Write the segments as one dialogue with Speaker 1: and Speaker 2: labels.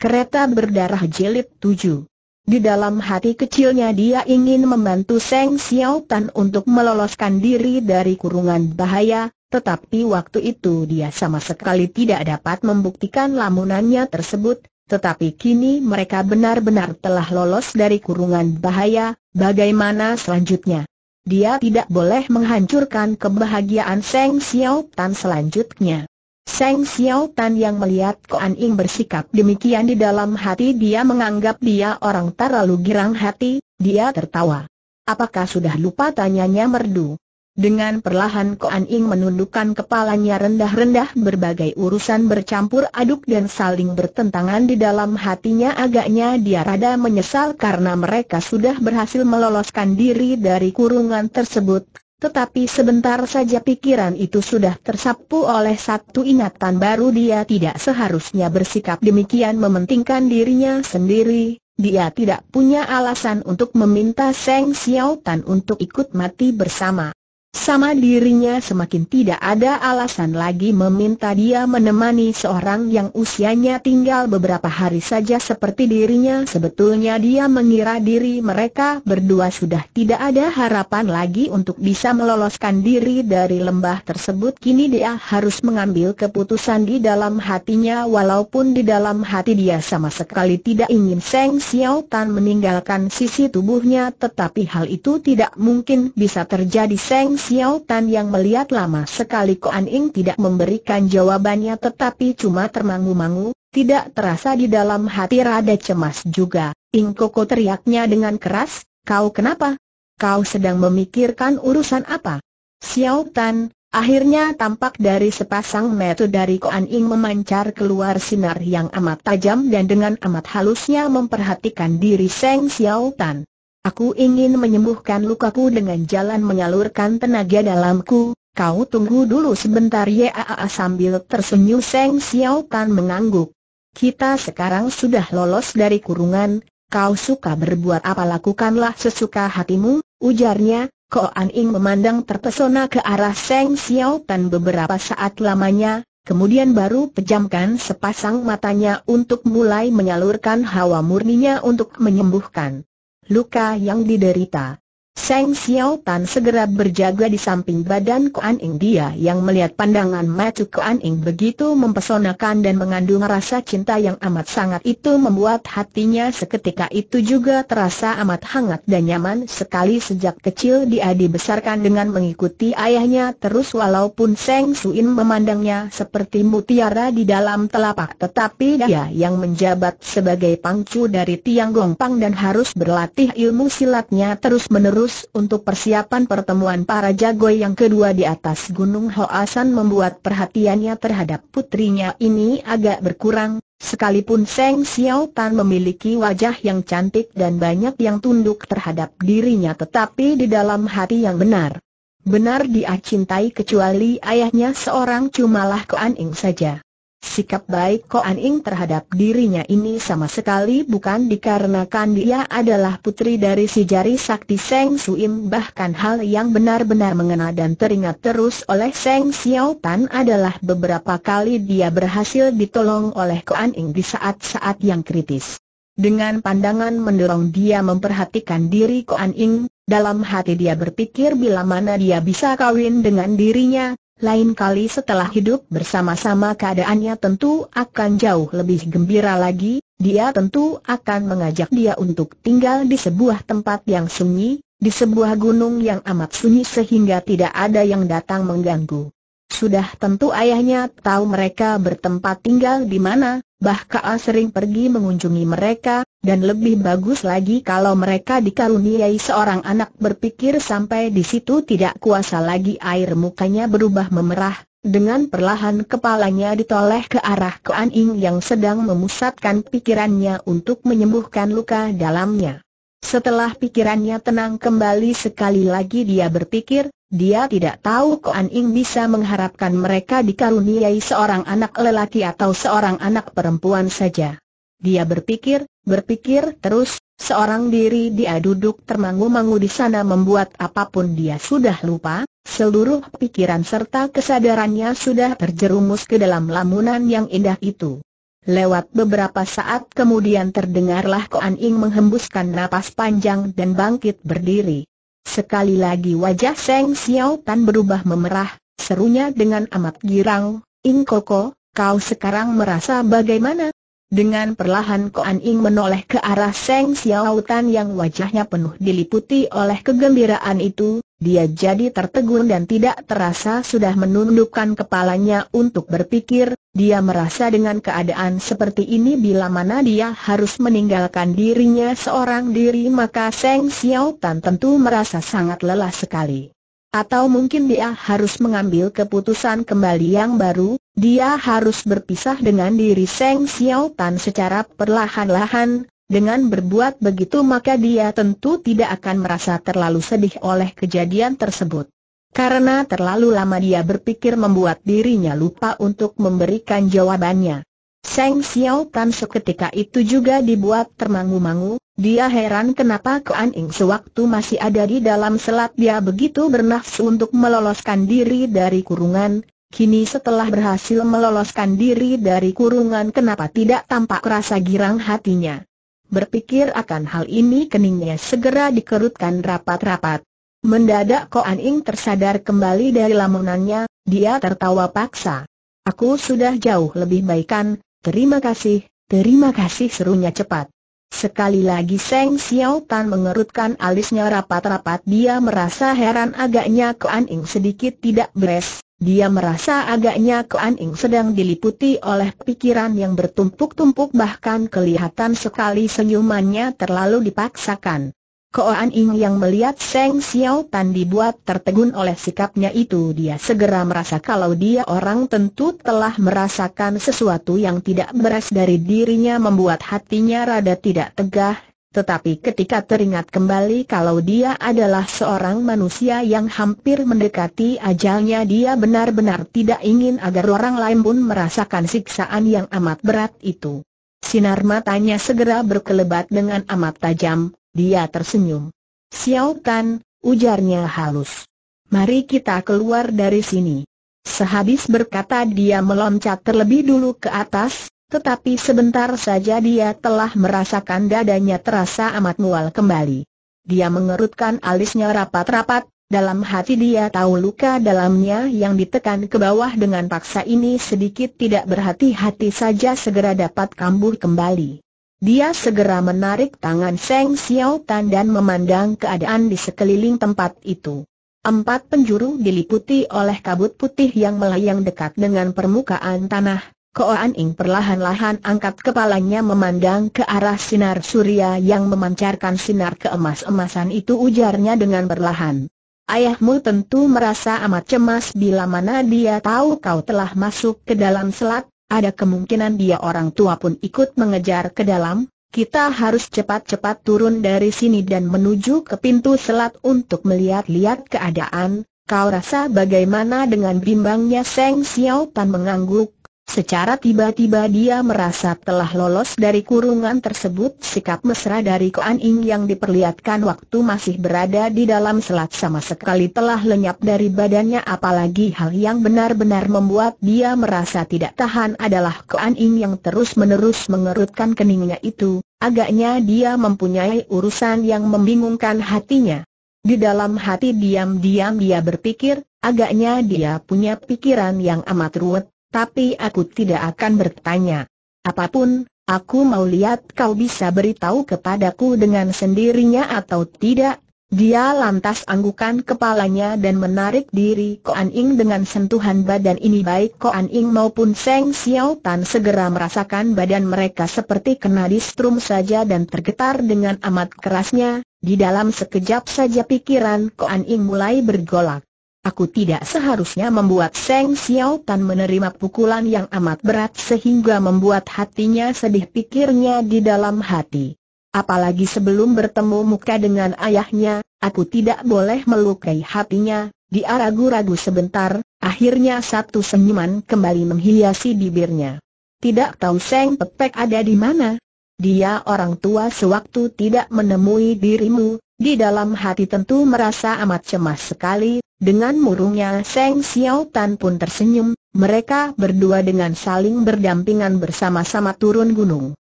Speaker 1: Kereta berdarah jilid tujuh. Di dalam hati kecilnya dia ingin membantu Seng Xiao Tan untuk meloloskan diri dari kurungan bahaya, tetapi waktu itu dia sama sekali tidak dapat membuktikan lamunannya tersebut, tetapi kini mereka benar-benar telah lolos dari kurungan bahaya, bagaimana selanjutnya? Dia tidak boleh menghancurkan kebahagiaan Seng Xiao Tan selanjutnya. Seng Xiao Tan yang melihat Koan Ing bersikap demikian di dalam hati dia menganggap dia orang terlalu girang hati, dia tertawa. Apakah sudah lupa tanyanya merdu? Dengan perlahan Koan Ing menundukkan kepalanya rendah-rendah berbagai urusan bercampur aduk dan saling bertentangan di dalam hatinya agaknya dia rada menyesal karena mereka sudah berhasil meloloskan diri dari kurungan tersebut, tetapi sebentar saja pikiran itu sudah tersapu oleh satu ingatan baru dia tidak seharusnya bersikap demikian mementingkan dirinya sendiri, dia tidak punya alasan untuk meminta Seng Xiao Tan untuk ikut mati bersama. Sama dirinya semakin tidak ada alasan lagi meminta dia menemani seorang yang usianya tinggal beberapa hari saja seperti dirinya Sebetulnya dia mengira diri mereka berdua sudah tidak ada harapan lagi untuk bisa meloloskan diri dari lembah tersebut Kini dia harus mengambil keputusan di dalam hatinya walaupun di dalam hati dia sama sekali tidak ingin Seng Xiao Tan meninggalkan sisi tubuhnya Tetapi hal itu tidak mungkin bisa terjadi Seng Xiao Tan yang melihat lama sekali Koan Ing tidak memberikan jawabannya tetapi cuma termangu-mangu, tidak terasa di dalam hati rada cemas juga. Ing Koko teriaknya dengan keras, kau kenapa? Kau sedang memikirkan urusan apa? Xiao Tan, akhirnya tampak dari sepasang mata dari Koan Ing memancar keluar sinar yang amat tajam dan dengan amat halusnya memperhatikan diri Seng Xiao Tan. Aku ingin menyembuhkan lukaku dengan jalan menyalurkan tenaga dalamku, kau tunggu dulu sebentar Yaa sambil tersenyum Seng Xiao Tan mengangguk. Kita sekarang sudah lolos dari kurungan, kau suka berbuat apa lakukanlah sesuka hatimu, ujarnya, Ko An Ing memandang terpesona ke arah Seng Xiao Tan beberapa saat lamanya, kemudian baru pejamkan sepasang matanya untuk mulai menyalurkan hawa murninya untuk menyembuhkan luka yang diderita, Seng Xiao Tan segera berjaga di samping badan Kuan Ing dia yang melihat pandangan mata Kuan Ing begitu mempesonakan dan mengandung rasa cinta yang amat sangat itu membuat hatinya seketika itu juga terasa amat hangat dan nyaman sekali sejak kecil dia dibesarkan dengan mengikuti ayahnya terus walaupun Seng Suin memandangnya seperti mutiara di dalam telapak tetapi dia yang menjabat sebagai pangcu dari Tiang Pang dan harus berlatih ilmu silatnya terus menerus Terus untuk persiapan pertemuan para jago yang kedua di atas Gunung Hoasan membuat perhatiannya terhadap putrinya ini agak berkurang, sekalipun Seng Xiao Tan memiliki wajah yang cantik dan banyak yang tunduk terhadap dirinya tetapi di dalam hati yang benar. Benar dia cintai kecuali ayahnya seorang cumalah Koan Ing saja. Sikap baik Ko Aning terhadap dirinya ini sama sekali bukan dikarenakan dia adalah putri dari si jari sakti Seng Suim bahkan hal yang benar-benar mengena dan teringat terus oleh Seng Xiao Tan adalah beberapa kali dia berhasil ditolong oleh Ko Aning di saat-saat yang kritis. Dengan pandangan mendorong dia memperhatikan diri Ko Aning, dalam hati dia berpikir bila mana dia bisa kawin dengan dirinya, lain kali setelah hidup bersama-sama keadaannya tentu akan jauh lebih gembira lagi, dia tentu akan mengajak dia untuk tinggal di sebuah tempat yang sunyi, di sebuah gunung yang amat sunyi sehingga tidak ada yang datang mengganggu. Sudah tentu ayahnya tahu mereka bertempat tinggal di mana, bahkan sering pergi mengunjungi mereka, dan lebih bagus lagi kalau mereka dikaruniai seorang anak berpikir sampai di situ tidak kuasa lagi air mukanya berubah memerah, dengan perlahan kepalanya ditoleh ke arah An Ing yang sedang memusatkan pikirannya untuk menyembuhkan luka dalamnya. Setelah pikirannya tenang kembali sekali lagi dia berpikir, dia tidak tahu An Ing bisa mengharapkan mereka dikaruniai seorang anak lelaki atau seorang anak perempuan saja. Dia berpikir, Berpikir terus, seorang diri dia duduk termangu-mangu di sana membuat apapun dia sudah lupa, seluruh pikiran serta kesadarannya sudah terjerumus ke dalam lamunan yang indah itu. Lewat beberapa saat kemudian terdengarlah Koan Ing menghembuskan napas panjang dan bangkit berdiri. Sekali lagi wajah Seng Xiao Tan berubah memerah, serunya dengan amat girang, Ing Koko, kau sekarang merasa bagaimana? Dengan perlahan Koan Ing menoleh ke arah Seng Xiaotan yang wajahnya penuh diliputi oleh kegembiraan itu, dia jadi tertegun dan tidak terasa sudah menundukkan kepalanya untuk berpikir, dia merasa dengan keadaan seperti ini bila mana dia harus meninggalkan dirinya seorang diri maka Seng Xiaotan tentu merasa sangat lelah sekali. Atau mungkin dia harus mengambil keputusan kembali yang baru, dia harus berpisah dengan diri Seng Xiao Tan secara perlahan-lahan, dengan berbuat begitu maka dia tentu tidak akan merasa terlalu sedih oleh kejadian tersebut. Karena terlalu lama dia berpikir membuat dirinya lupa untuk memberikan jawabannya. Seng Xiao Tan seketika itu juga dibuat termangu-mangu, dia heran kenapa Kuan Ing sewaktu masih ada di dalam selat dia begitu bernafsu untuk meloloskan diri dari kurungan, Kini setelah berhasil meloloskan diri dari kurungan kenapa tidak tampak rasa girang hatinya. Berpikir akan hal ini keningnya segera dikerutkan rapat-rapat. Mendadak Ko Aning tersadar kembali dari lamunannya, dia tertawa paksa. Aku sudah jauh lebih baikan, terima kasih, terima kasih serunya cepat. Sekali lagi Seng Xiao Tan mengerutkan alisnya rapat-rapat dia merasa heran agaknya Kuan Ing sedikit tidak beres, dia merasa agaknya Kuan Ing sedang diliputi oleh pikiran yang bertumpuk-tumpuk bahkan kelihatan sekali senyumannya terlalu dipaksakan. Koan Ing yang melihat Seng Xiao Tan dibuat tertegun oleh sikapnya itu dia segera merasa kalau dia orang tentu telah merasakan sesuatu yang tidak beres dari dirinya membuat hatinya rada tidak tegah, tetapi ketika teringat kembali kalau dia adalah seorang manusia yang hampir mendekati ajalnya dia benar-benar tidak ingin agar orang lain pun merasakan siksaan yang amat berat itu. Sinar matanya segera berkelebat dengan amat tajam, dia tersenyum. Xiao Tan, ujarnya halus. Mari kita keluar dari sini. Sehabis berkata dia meloncat terlebih dulu ke atas, tetapi sebentar saja dia telah merasakan dadanya terasa amat mual kembali. Dia mengerutkan alisnya rapat-rapat, dalam hati dia tahu luka dalamnya yang ditekan ke bawah dengan paksa ini sedikit tidak berhati-hati saja segera dapat kambuh kembali. Dia segera menarik tangan Seng Xiao Tan dan memandang keadaan di sekeliling tempat itu. Empat penjuru diliputi oleh kabut putih yang melayang dekat dengan permukaan tanah. Koan Ing perlahan-lahan angkat kepalanya memandang ke arah sinar surya yang memancarkan sinar keemas-emasan itu ujarnya dengan perlahan. Ayahmu tentu merasa amat cemas bila mana dia tahu kau telah masuk ke dalam selat, ada kemungkinan dia orang tua pun ikut mengejar ke dalam, kita harus cepat-cepat turun dari sini dan menuju ke pintu selat untuk melihat-lihat keadaan, kau rasa bagaimana dengan bimbangnya Seng Pan mengangguk, Secara tiba-tiba dia merasa telah lolos dari kurungan tersebut sikap mesra dari Kuan Ing yang diperlihatkan waktu masih berada di dalam selat sama sekali telah lenyap dari badannya apalagi hal yang benar-benar membuat dia merasa tidak tahan adalah Kuan Ing yang terus-menerus mengerutkan keningnya itu, agaknya dia mempunyai urusan yang membingungkan hatinya. Di dalam hati diam-diam dia berpikir, agaknya dia punya pikiran yang amat ruwet, tapi aku tidak akan bertanya. Apapun, aku mau lihat kau bisa beritahu kepadaku dengan sendirinya atau tidak. Dia lantas anggukan kepalanya dan menarik diri Koan Ing dengan sentuhan badan ini baik Koan Ing maupun Seng Xiao Tan segera merasakan badan mereka seperti kena distrum saja dan tergetar dengan amat kerasnya, di dalam sekejap saja pikiran Koan Ing mulai bergolak. Aku tidak seharusnya membuat Seng Xiao Tan menerima pukulan yang amat berat sehingga membuat hatinya sedih pikirnya di dalam hati. Apalagi sebelum bertemu muka dengan ayahnya, aku tidak boleh melukai hatinya, dia ragu-ragu sebentar, akhirnya satu senyuman kembali menghiasi bibirnya. Tidak tahu Seng Pepek ada di mana? Dia orang tua sewaktu tidak menemui dirimu, di dalam hati tentu merasa amat cemas sekali, dengan murungnya Seng Xiao Tan pun tersenyum, mereka berdua dengan saling berdampingan bersama-sama turun gunung.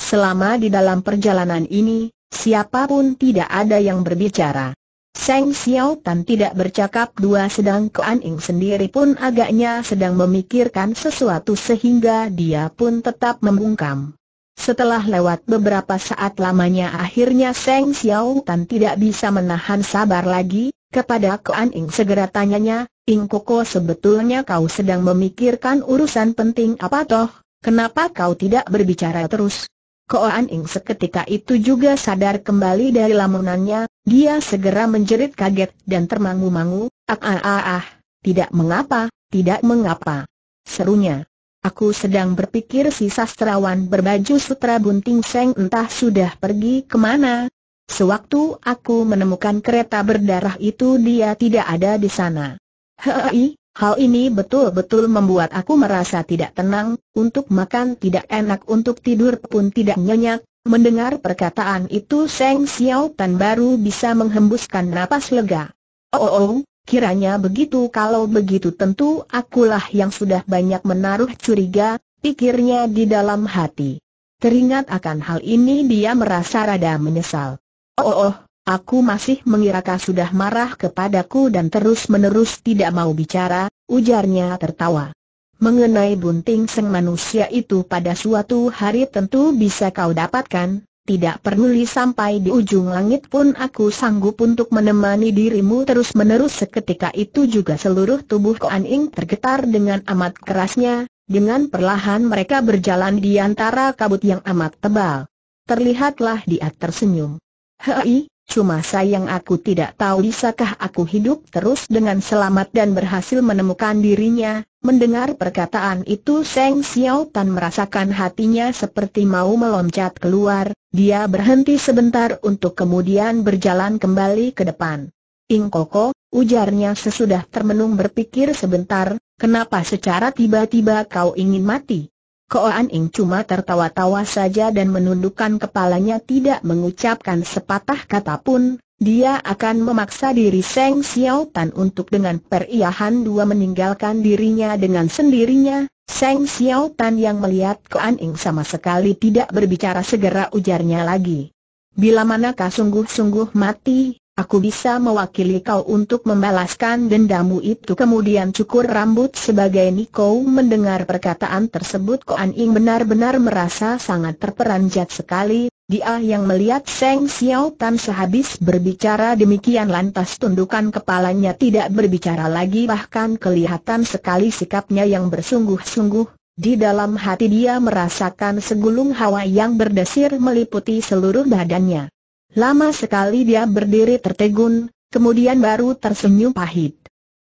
Speaker 1: Selama di dalam perjalanan ini, siapapun tidak ada yang berbicara. Seng Xiao Tan tidak bercakap dua sedang Kuan Ing sendiri pun agaknya sedang memikirkan sesuatu sehingga dia pun tetap membungkam. Setelah lewat beberapa saat lamanya akhirnya Seng Xiao Tan tidak bisa menahan sabar lagi, kepada Kuan Ing segera tanyanya, Ing Koko sebetulnya kau sedang memikirkan urusan penting apa toh, kenapa kau tidak berbicara terus? Kuan Ing seketika itu juga sadar kembali dari lamunannya, dia segera menjerit kaget dan termangu-mangu, ah ah ah ah, tidak mengapa, tidak mengapa. Serunya. Aku sedang berpikir si sastrawan berbaju sutra bunting seng entah sudah pergi kemana, Sewaktu aku menemukan kereta berdarah itu dia tidak ada di sana. Hei, hal ini betul-betul membuat aku merasa tidak tenang, untuk makan tidak enak untuk tidur pun tidak nyenyak, Mendengar perkataan itu Seng Xiao Tan baru bisa menghembuskan napas lega. Oh, oh, oh, kiranya begitu kalau begitu tentu akulah yang sudah banyak menaruh curiga, pikirnya di dalam hati. Teringat akan hal ini dia merasa rada menyesal. Oh, oh, oh, aku masih mengira kau sudah marah kepadaku dan terus-menerus tidak mau bicara, ujarnya tertawa. Mengenai bunting seng manusia itu pada suatu hari tentu bisa kau dapatkan, tidak peduli sampai di ujung langit pun aku sanggup untuk menemani dirimu terus-menerus seketika itu juga seluruh tubuh Koan Ing tergetar dengan amat kerasnya, dengan perlahan mereka berjalan di antara kabut yang amat tebal. Terlihatlah dia tersenyum. Hei, cuma sayang aku tidak tahu bisakah aku hidup terus dengan selamat dan berhasil menemukan dirinya. Mendengar perkataan itu Seng Xiao Tan merasakan hatinya seperti mau meloncat keluar, dia berhenti sebentar untuk kemudian berjalan kembali ke depan. Ing Koko, ujarnya sesudah termenung berpikir sebentar, kenapa secara tiba-tiba kau ingin mati? Koan Ing cuma tertawa-tawa saja dan menundukkan kepalanya tidak mengucapkan sepatah kata pun, dia akan memaksa diri Seng Xiao Tan untuk dengan periahan dua meninggalkan dirinya dengan sendirinya, Seng Xiao Tan yang melihat Koan Ing sama sekali tidak berbicara segera ujarnya lagi. Bila manakah sungguh-sungguh mati, Aku bisa mewakili kau untuk membalaskan dendamu itu Kemudian cukur rambut sebagai Niko mendengar perkataan tersebut Koan Ing benar-benar merasa sangat terperanjat sekali Dia yang melihat Seng Xiao Tan sehabis berbicara demikian lantas tundukan kepalanya tidak berbicara lagi Bahkan kelihatan sekali sikapnya yang bersungguh-sungguh di dalam hati dia merasakan segulung hawa yang berdesir meliputi seluruh badannya. Lama sekali dia berdiri tertegun, kemudian baru tersenyum pahit.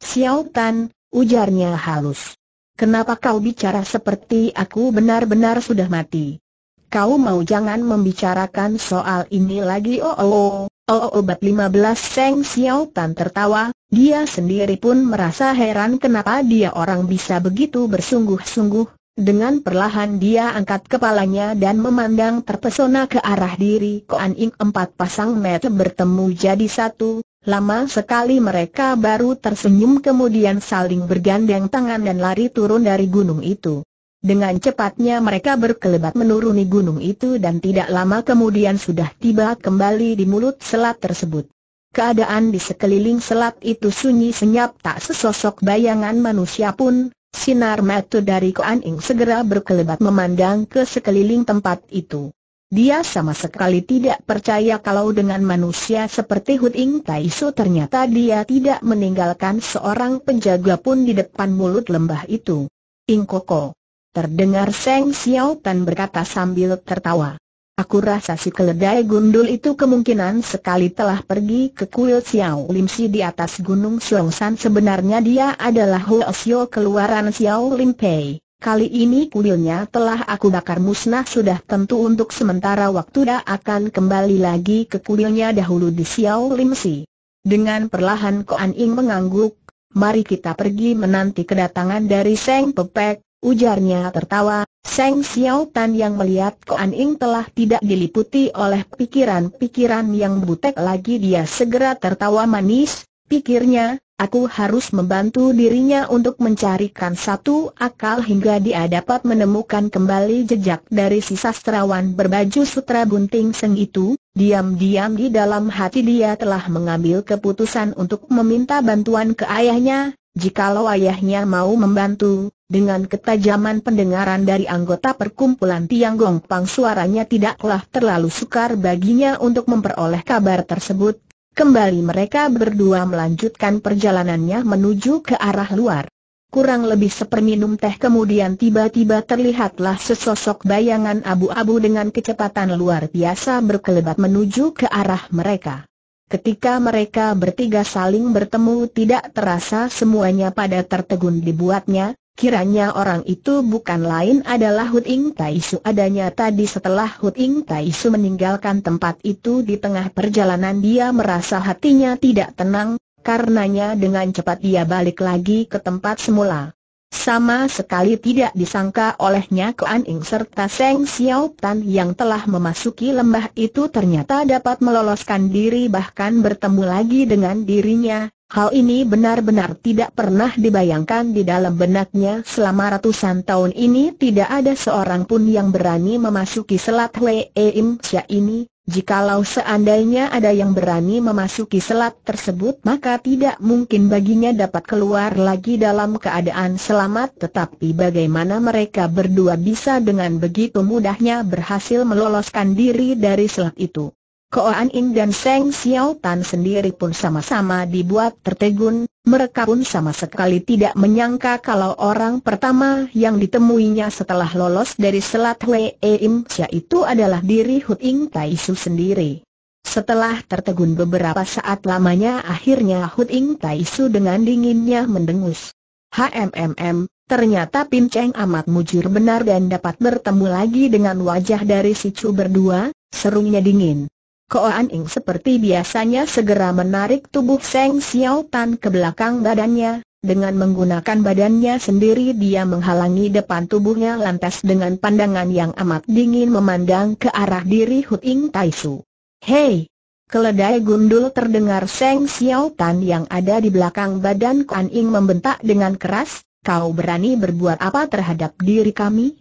Speaker 1: Xiao Tan, ujarnya halus. Kenapa kau bicara seperti aku benar-benar sudah mati? Kau mau jangan membicarakan soal ini lagi oh oh oh, oh, oh obat 15 Seng Xiao Tan tertawa, dia sendiri pun merasa heran kenapa dia orang bisa begitu bersungguh-sungguh, dengan perlahan dia angkat kepalanya dan memandang terpesona ke arah diri Koan Ing empat pasang mata bertemu jadi satu, lama sekali mereka baru tersenyum kemudian saling bergandeng tangan dan lari turun dari gunung itu. Dengan cepatnya mereka berkelebat menuruni gunung itu dan tidak lama kemudian sudah tiba kembali di mulut selat tersebut. Keadaan di sekeliling selat itu sunyi senyap tak sesosok bayangan manusia pun, Sinar mata dari Kuan Ing segera berkelebat memandang ke sekeliling tempat itu. Dia sama sekali tidak percaya kalau dengan manusia seperti Hu Ing Tai Su ternyata dia tidak meninggalkan seorang penjaga pun di depan mulut lembah itu. Ing Koko. Terdengar Seng Xiao Tan berkata sambil tertawa. Aku rasa si keledai gundul itu kemungkinan sekali telah pergi ke kuil Xiao Lim Si di atas Gunung Siongsan sebenarnya dia adalah Huo Xiao keluaran Xiao Lim Pei. Kali ini kuilnya telah aku bakar musnah sudah tentu untuk sementara waktu dia akan kembali lagi ke kuilnya dahulu di Xiao Lim Si. Dengan perlahan Koan Ying mengangguk, mari kita pergi menanti kedatangan dari Seng Pepek, Ujarnya tertawa, Seng Xiaotan yang melihat Koan Ing telah tidak diliputi oleh pikiran-pikiran yang butek lagi dia segera tertawa manis, pikirnya, aku harus membantu dirinya untuk mencarikan satu akal hingga dia dapat menemukan kembali jejak dari si sastrawan berbaju sutra bunting seng itu, diam-diam di dalam hati dia telah mengambil keputusan untuk meminta bantuan ke ayahnya, jikalau ayahnya mau membantu, dengan ketajaman pendengaran dari anggota perkumpulan Tiang pang suaranya tidaklah terlalu sukar baginya untuk memperoleh kabar tersebut. Kembali mereka berdua melanjutkan perjalanannya menuju ke arah luar. Kurang lebih seperminum teh kemudian tiba-tiba terlihatlah sesosok bayangan abu-abu dengan kecepatan luar biasa berkelebat menuju ke arah mereka. Ketika mereka bertiga saling bertemu tidak terasa semuanya pada tertegun dibuatnya, Kiranya orang itu bukan lain adalah Hu Ting Tai Su adanya tadi setelah Hu Ting Tai Su meninggalkan tempat itu di tengah perjalanan dia merasa hatinya tidak tenang, karenanya dengan cepat dia balik lagi ke tempat semula. Sama sekali tidak disangka olehnya Kuan Ing serta Seng Xiao Tan yang telah memasuki lembah itu ternyata dapat meloloskan diri bahkan bertemu lagi dengan dirinya, Hal ini benar-benar tidak pernah dibayangkan di dalam benaknya selama ratusan tahun ini tidak ada seorang pun yang berani memasuki selat Leim Sya ini, jikalau seandainya ada yang berani memasuki selat tersebut maka tidak mungkin baginya dapat keluar lagi dalam keadaan selamat tetapi bagaimana mereka berdua bisa dengan begitu mudahnya berhasil meloloskan diri dari selat itu. Koan In dan Seng Xiao Tan sendiri pun sama-sama dibuat tertegun, mereka pun sama sekali tidak menyangka kalau orang pertama yang ditemuinya setelah lolos dari selat Wei Im yaitu adalah diri Hu Ing Tai Su sendiri. Setelah tertegun beberapa saat lamanya akhirnya Hu Ing Tai Su dengan dinginnya mendengus. HMMM, ternyata Pin Cheng amat mujur benar dan dapat bertemu lagi dengan wajah dari si Chu berdua, serunya dingin. Koan Ing seperti biasanya segera menarik tubuh Seng Xiao Tan ke belakang badannya, dengan menggunakan badannya sendiri dia menghalangi depan tubuhnya lantas dengan pandangan yang amat dingin memandang ke arah diri Hu Ing Tai Su. Hei! Keledai gundul terdengar Seng Xiao Tan yang ada di belakang badan Koan Ing membentak dengan keras, kau berani berbuat apa terhadap diri kami?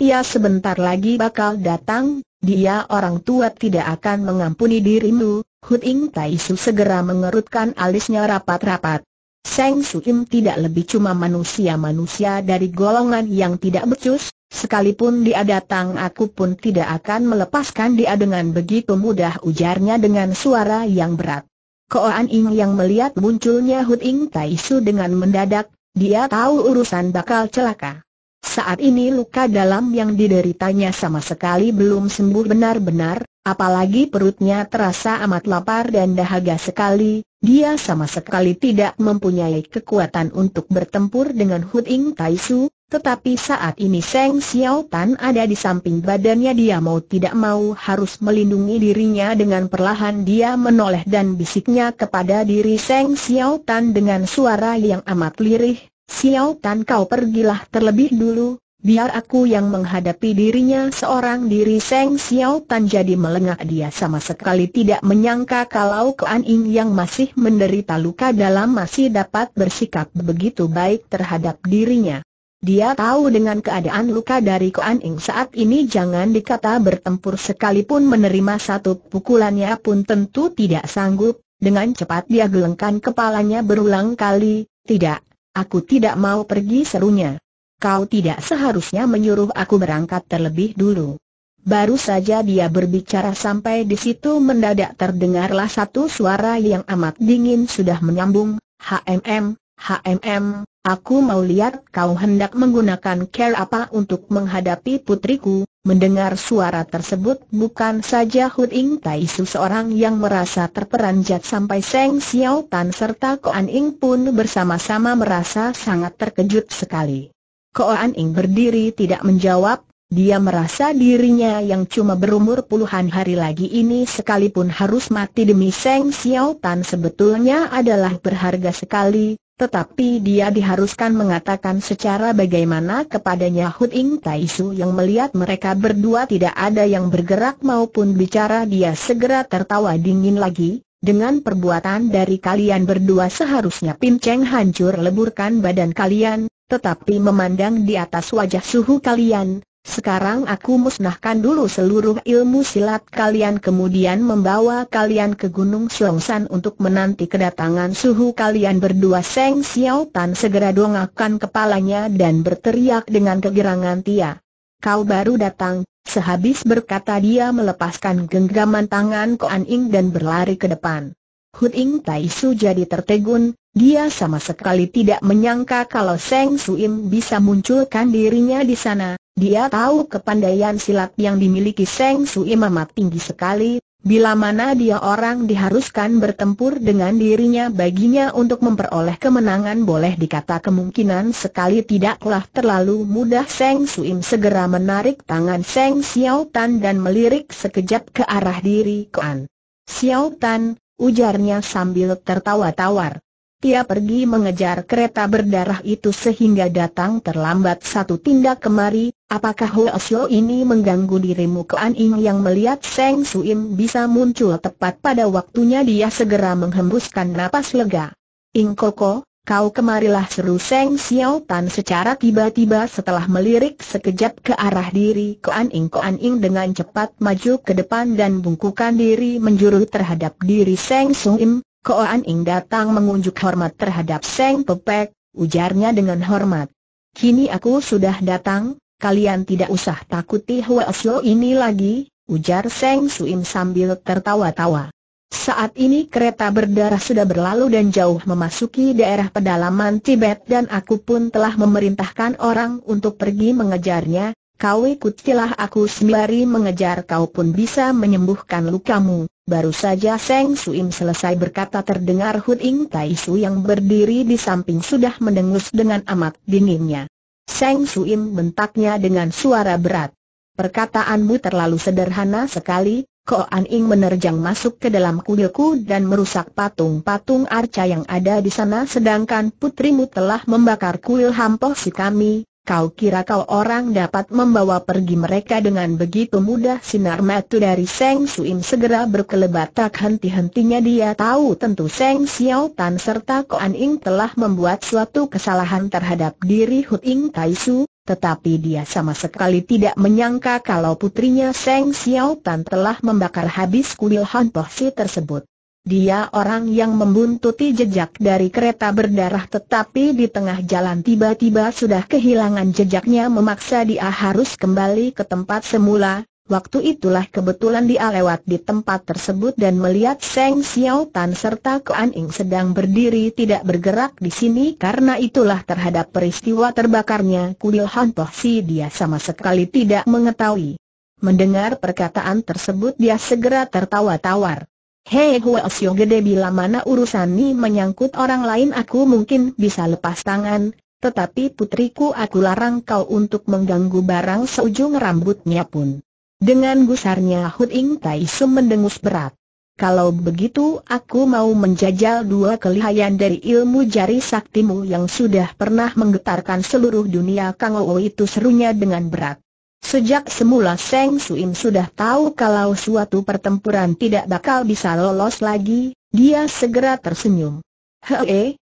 Speaker 1: Ia sebentar lagi bakal datang, dia orang tua tidak akan mengampuni dirimu, Huting Tai Su segera mengerutkan alisnya rapat-rapat. Seng Suim tidak lebih cuma manusia-manusia dari golongan yang tidak becus, sekalipun dia datang aku pun tidak akan melepaskan dia dengan begitu mudah ujarnya dengan suara yang berat. Koan Ing yang melihat munculnya Huting Tai Su dengan mendadak, dia tahu urusan bakal celaka. Saat ini luka dalam yang dideritanya sama sekali belum sembuh benar-benar, apalagi perutnya terasa amat lapar dan dahaga sekali, dia sama sekali tidak mempunyai kekuatan untuk bertempur dengan Huting Taisu, tetapi saat ini Seng Xiao Tan ada di samping badannya dia mau tidak mau harus melindungi dirinya dengan perlahan dia menoleh dan bisiknya kepada diri Seng Xiao Tan dengan suara yang amat lirih, Xiao Tan kau pergilah terlebih dulu, biar aku yang menghadapi dirinya seorang diri Seng Xiao Tan jadi melengak dia sama sekali tidak menyangka kalau Kuan Ing yang masih menderita luka dalam masih dapat bersikap begitu baik terhadap dirinya. Dia tahu dengan keadaan luka dari Kuan Ing saat ini jangan dikata bertempur sekalipun menerima satu pukulannya pun tentu tidak sanggup, dengan cepat dia gelengkan kepalanya berulang kali, tidak, Aku tidak mau pergi serunya. Kau tidak seharusnya menyuruh aku berangkat terlebih dulu. Baru saja dia berbicara sampai di situ mendadak terdengarlah satu suara yang amat dingin sudah menyambung, HMM, HMM, aku mau lihat kau hendak menggunakan care apa untuk menghadapi putriku, Mendengar suara tersebut bukan saja Hu Ying Tai Su seorang yang merasa terperanjat sampai Seng Xiao Tan serta Koan Ing pun bersama-sama merasa sangat terkejut sekali. Koan Ing berdiri tidak menjawab, dia merasa dirinya yang cuma berumur puluhan hari lagi ini sekalipun harus mati demi Seng Xiao Tan sebetulnya adalah berharga sekali, tetapi dia diharuskan mengatakan secara bagaimana kepadanya Hud Ing Tai yang melihat mereka berdua tidak ada yang bergerak maupun bicara dia segera tertawa dingin lagi, dengan perbuatan dari kalian berdua seharusnya Pin Cheng hancur leburkan badan kalian, tetapi memandang di atas wajah suhu kalian, sekarang aku musnahkan dulu seluruh ilmu silat kalian kemudian membawa kalian ke Gunung Siongsan untuk menanti kedatangan suhu kalian berdua Seng Xiao Tan segera dongakkan kepalanya dan berteriak dengan kegerangan Tia. Kau baru datang, sehabis berkata dia melepaskan genggaman tangan Koan Ing dan berlari ke depan. Hut Ing Tai Su jadi tertegun, dia sama sekali tidak menyangka kalau Seng Suim bisa munculkan dirinya di sana dia tahu kepandaian silat yang dimiliki Seng Sui amat tinggi sekali, bila mana dia orang diharuskan bertempur dengan dirinya baginya untuk memperoleh kemenangan boleh dikata kemungkinan sekali tidaklah terlalu mudah Seng Suim segera menarik tangan Seng Xiao Tan dan melirik sekejap ke arah diri Kuan. Xiao Tan, ujarnya sambil tertawa tawar. Ia pergi mengejar kereta berdarah itu sehingga datang terlambat satu tindak kemari, apakah Hu Xiao ini mengganggu dirimu Kuan Ing yang melihat Seng Suim bisa muncul tepat pada waktunya dia segera menghembuskan napas lega. Ing Koko, kau kemarilah seru Seng Xiao Tan secara tiba-tiba setelah melirik sekejap ke arah diri Kuan Ing Kuan Ing dengan cepat maju ke depan dan bungkukan diri menjuru terhadap diri Seng Suim, Koan Ing datang mengunjuk hormat terhadap Seng Pepek, ujarnya dengan hormat. Kini aku sudah datang, kalian tidak usah takuti Hua Osio ini lagi, ujar Seng Suim sambil tertawa-tawa. Saat ini kereta berdarah sudah berlalu dan jauh memasuki daerah pedalaman Tibet dan aku pun telah memerintahkan orang untuk pergi mengejarnya, kau ikutilah aku sembari mengejar kau pun bisa menyembuhkan lukamu. Baru saja Seng Suim selesai berkata terdengar Hu Ing Tai Su yang berdiri di samping sudah mendengus dengan amat dinginnya. Seng Suim bentaknya dengan suara berat. Perkataanmu terlalu sederhana sekali, An Ing menerjang masuk ke dalam kuilku dan merusak patung-patung arca yang ada di sana sedangkan putrimu telah membakar kuil si kami, Kau kira kau orang dapat membawa pergi mereka dengan begitu mudah sinar mata dari Seng Suim segera berkelebat tak henti-hentinya dia tahu tentu Seng Xiao Tan serta Koan Ing telah membuat suatu kesalahan terhadap diri Hut Ing Tai Su, tetapi dia sama sekali tidak menyangka kalau putrinya Seng Xiao Tan telah membakar habis kuil Han Poh Si tersebut. Dia orang yang membuntuti jejak dari kereta berdarah tetapi di tengah jalan tiba-tiba sudah kehilangan jejaknya memaksa dia harus kembali ke tempat semula. Waktu itulah kebetulan dia lewat di tempat tersebut dan melihat Seng Xiao Tan serta Kuan Ing sedang berdiri tidak bergerak di sini karena itulah terhadap peristiwa terbakarnya kuil Han Si dia sama sekali tidak mengetahui. Mendengar perkataan tersebut dia segera tertawa tawar. Hei Huasyo gede bila mana urusan ini menyangkut orang lain aku mungkin bisa lepas tangan, tetapi putriku aku larang kau untuk mengganggu barang seujung rambutnya pun. Dengan gusarnya Hu Ing Tai Sum mendengus berat. Kalau begitu aku mau menjajal dua kelihayan dari ilmu jari saktimu yang sudah pernah menggetarkan seluruh dunia Kang Ouo itu serunya dengan berat. Sejak semula Seng Suim sudah tahu kalau suatu pertempuran tidak bakal bisa lolos lagi, dia segera tersenyum. Hee,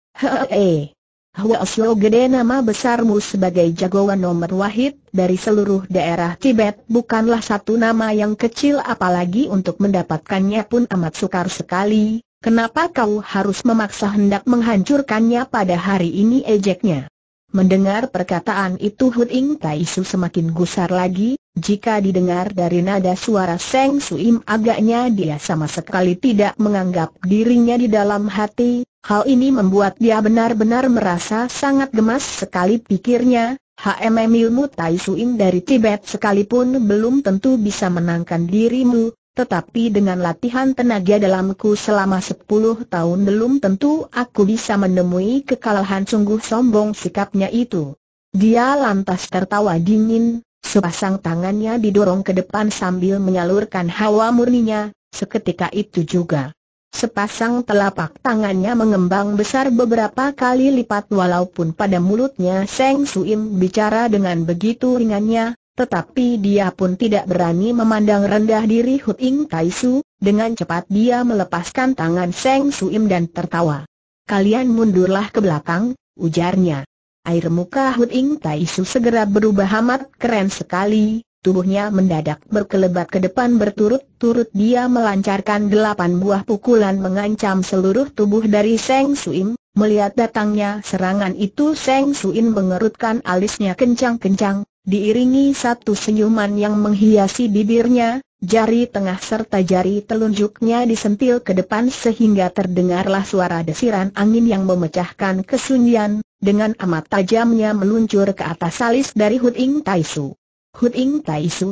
Speaker 1: hee. Hua Xiao gede nama besarmu sebagai jagoan nomor wahid dari seluruh daerah Tibet bukanlah satu nama yang kecil apalagi untuk mendapatkannya pun amat sukar sekali, kenapa kau harus memaksa hendak menghancurkannya pada hari ini ejeknya? Mendengar perkataan itu Hu Ing Taisu semakin gusar lagi, jika didengar dari nada suara Seng Suim agaknya dia sama sekali tidak menganggap dirinya di dalam hati, hal ini membuat dia benar-benar merasa sangat gemas sekali pikirnya, HMM ilmu Tai Suim dari Tibet sekalipun belum tentu bisa menangkan dirimu, tetapi dengan latihan tenaga dalamku selama sepuluh tahun belum tentu aku bisa menemui kekalahan sungguh sombong sikapnya itu. Dia lantas tertawa dingin, sepasang tangannya didorong ke depan sambil menyalurkan hawa murninya, seketika itu juga. Sepasang telapak tangannya mengembang besar beberapa kali lipat walaupun pada mulutnya Seng Suim bicara dengan begitu ringannya, tetapi dia pun tidak berani memandang rendah diri Hu Ting Tai Su, dengan cepat dia melepaskan tangan Seng Suim dan tertawa. Kalian mundurlah ke belakang, ujarnya. Air muka Hu Ing Tai Su segera berubah amat keren sekali, Tubuhnya mendadak berkelebat ke depan berturut-turut dia melancarkan delapan buah pukulan mengancam seluruh tubuh dari Seng Suim. Melihat datangnya serangan itu Seng Suim mengerutkan alisnya kencang-kencang, diiringi satu senyuman yang menghiasi bibirnya, jari tengah serta jari telunjuknya disentil ke depan sehingga terdengarlah suara desiran angin yang memecahkan kesunyian, dengan amat tajamnya meluncur ke atas alis dari Hu Ing Tai Su.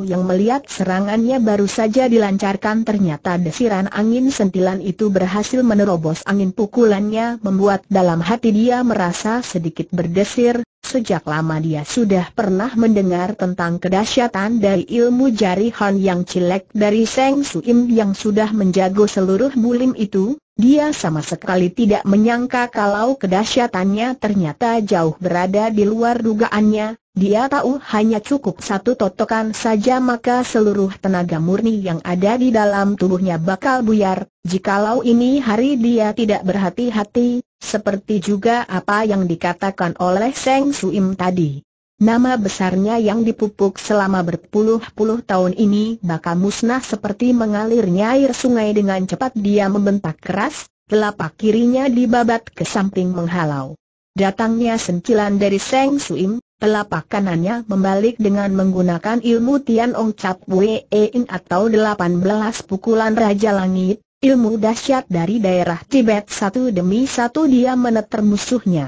Speaker 1: yang melihat serangannya baru saja dilancarkan ternyata desiran angin sentilan itu berhasil menerobos angin pukulannya membuat dalam hati dia merasa sedikit berdesir, Sejak lama dia sudah pernah mendengar tentang kedahsyatan dari ilmu jari jarihan yang cilek dari Seng Suim yang sudah menjago seluruh bulim itu, dia sama sekali tidak menyangka kalau kedahsyatannya ternyata jauh berada di luar dugaannya, dia tahu hanya cukup satu totokan saja maka seluruh tenaga murni yang ada di dalam tubuhnya bakal buyar, jikalau ini hari dia tidak berhati-hati, seperti juga apa yang dikatakan oleh Seng Suim tadi. Nama besarnya yang dipupuk selama berpuluh-puluh tahun ini bakal musnah seperti mengalirnya air sungai dengan cepat dia membentak keras, telapak kirinya dibabat ke samping menghalau. Datangnya sentilan dari Seng Suim, telapak kanannya membalik dengan menggunakan ilmu Tian Ong Cap Wei In atau 18 pukulan Raja Langit, ilmu dahsyat dari daerah Tibet satu demi satu dia meneter musuhnya.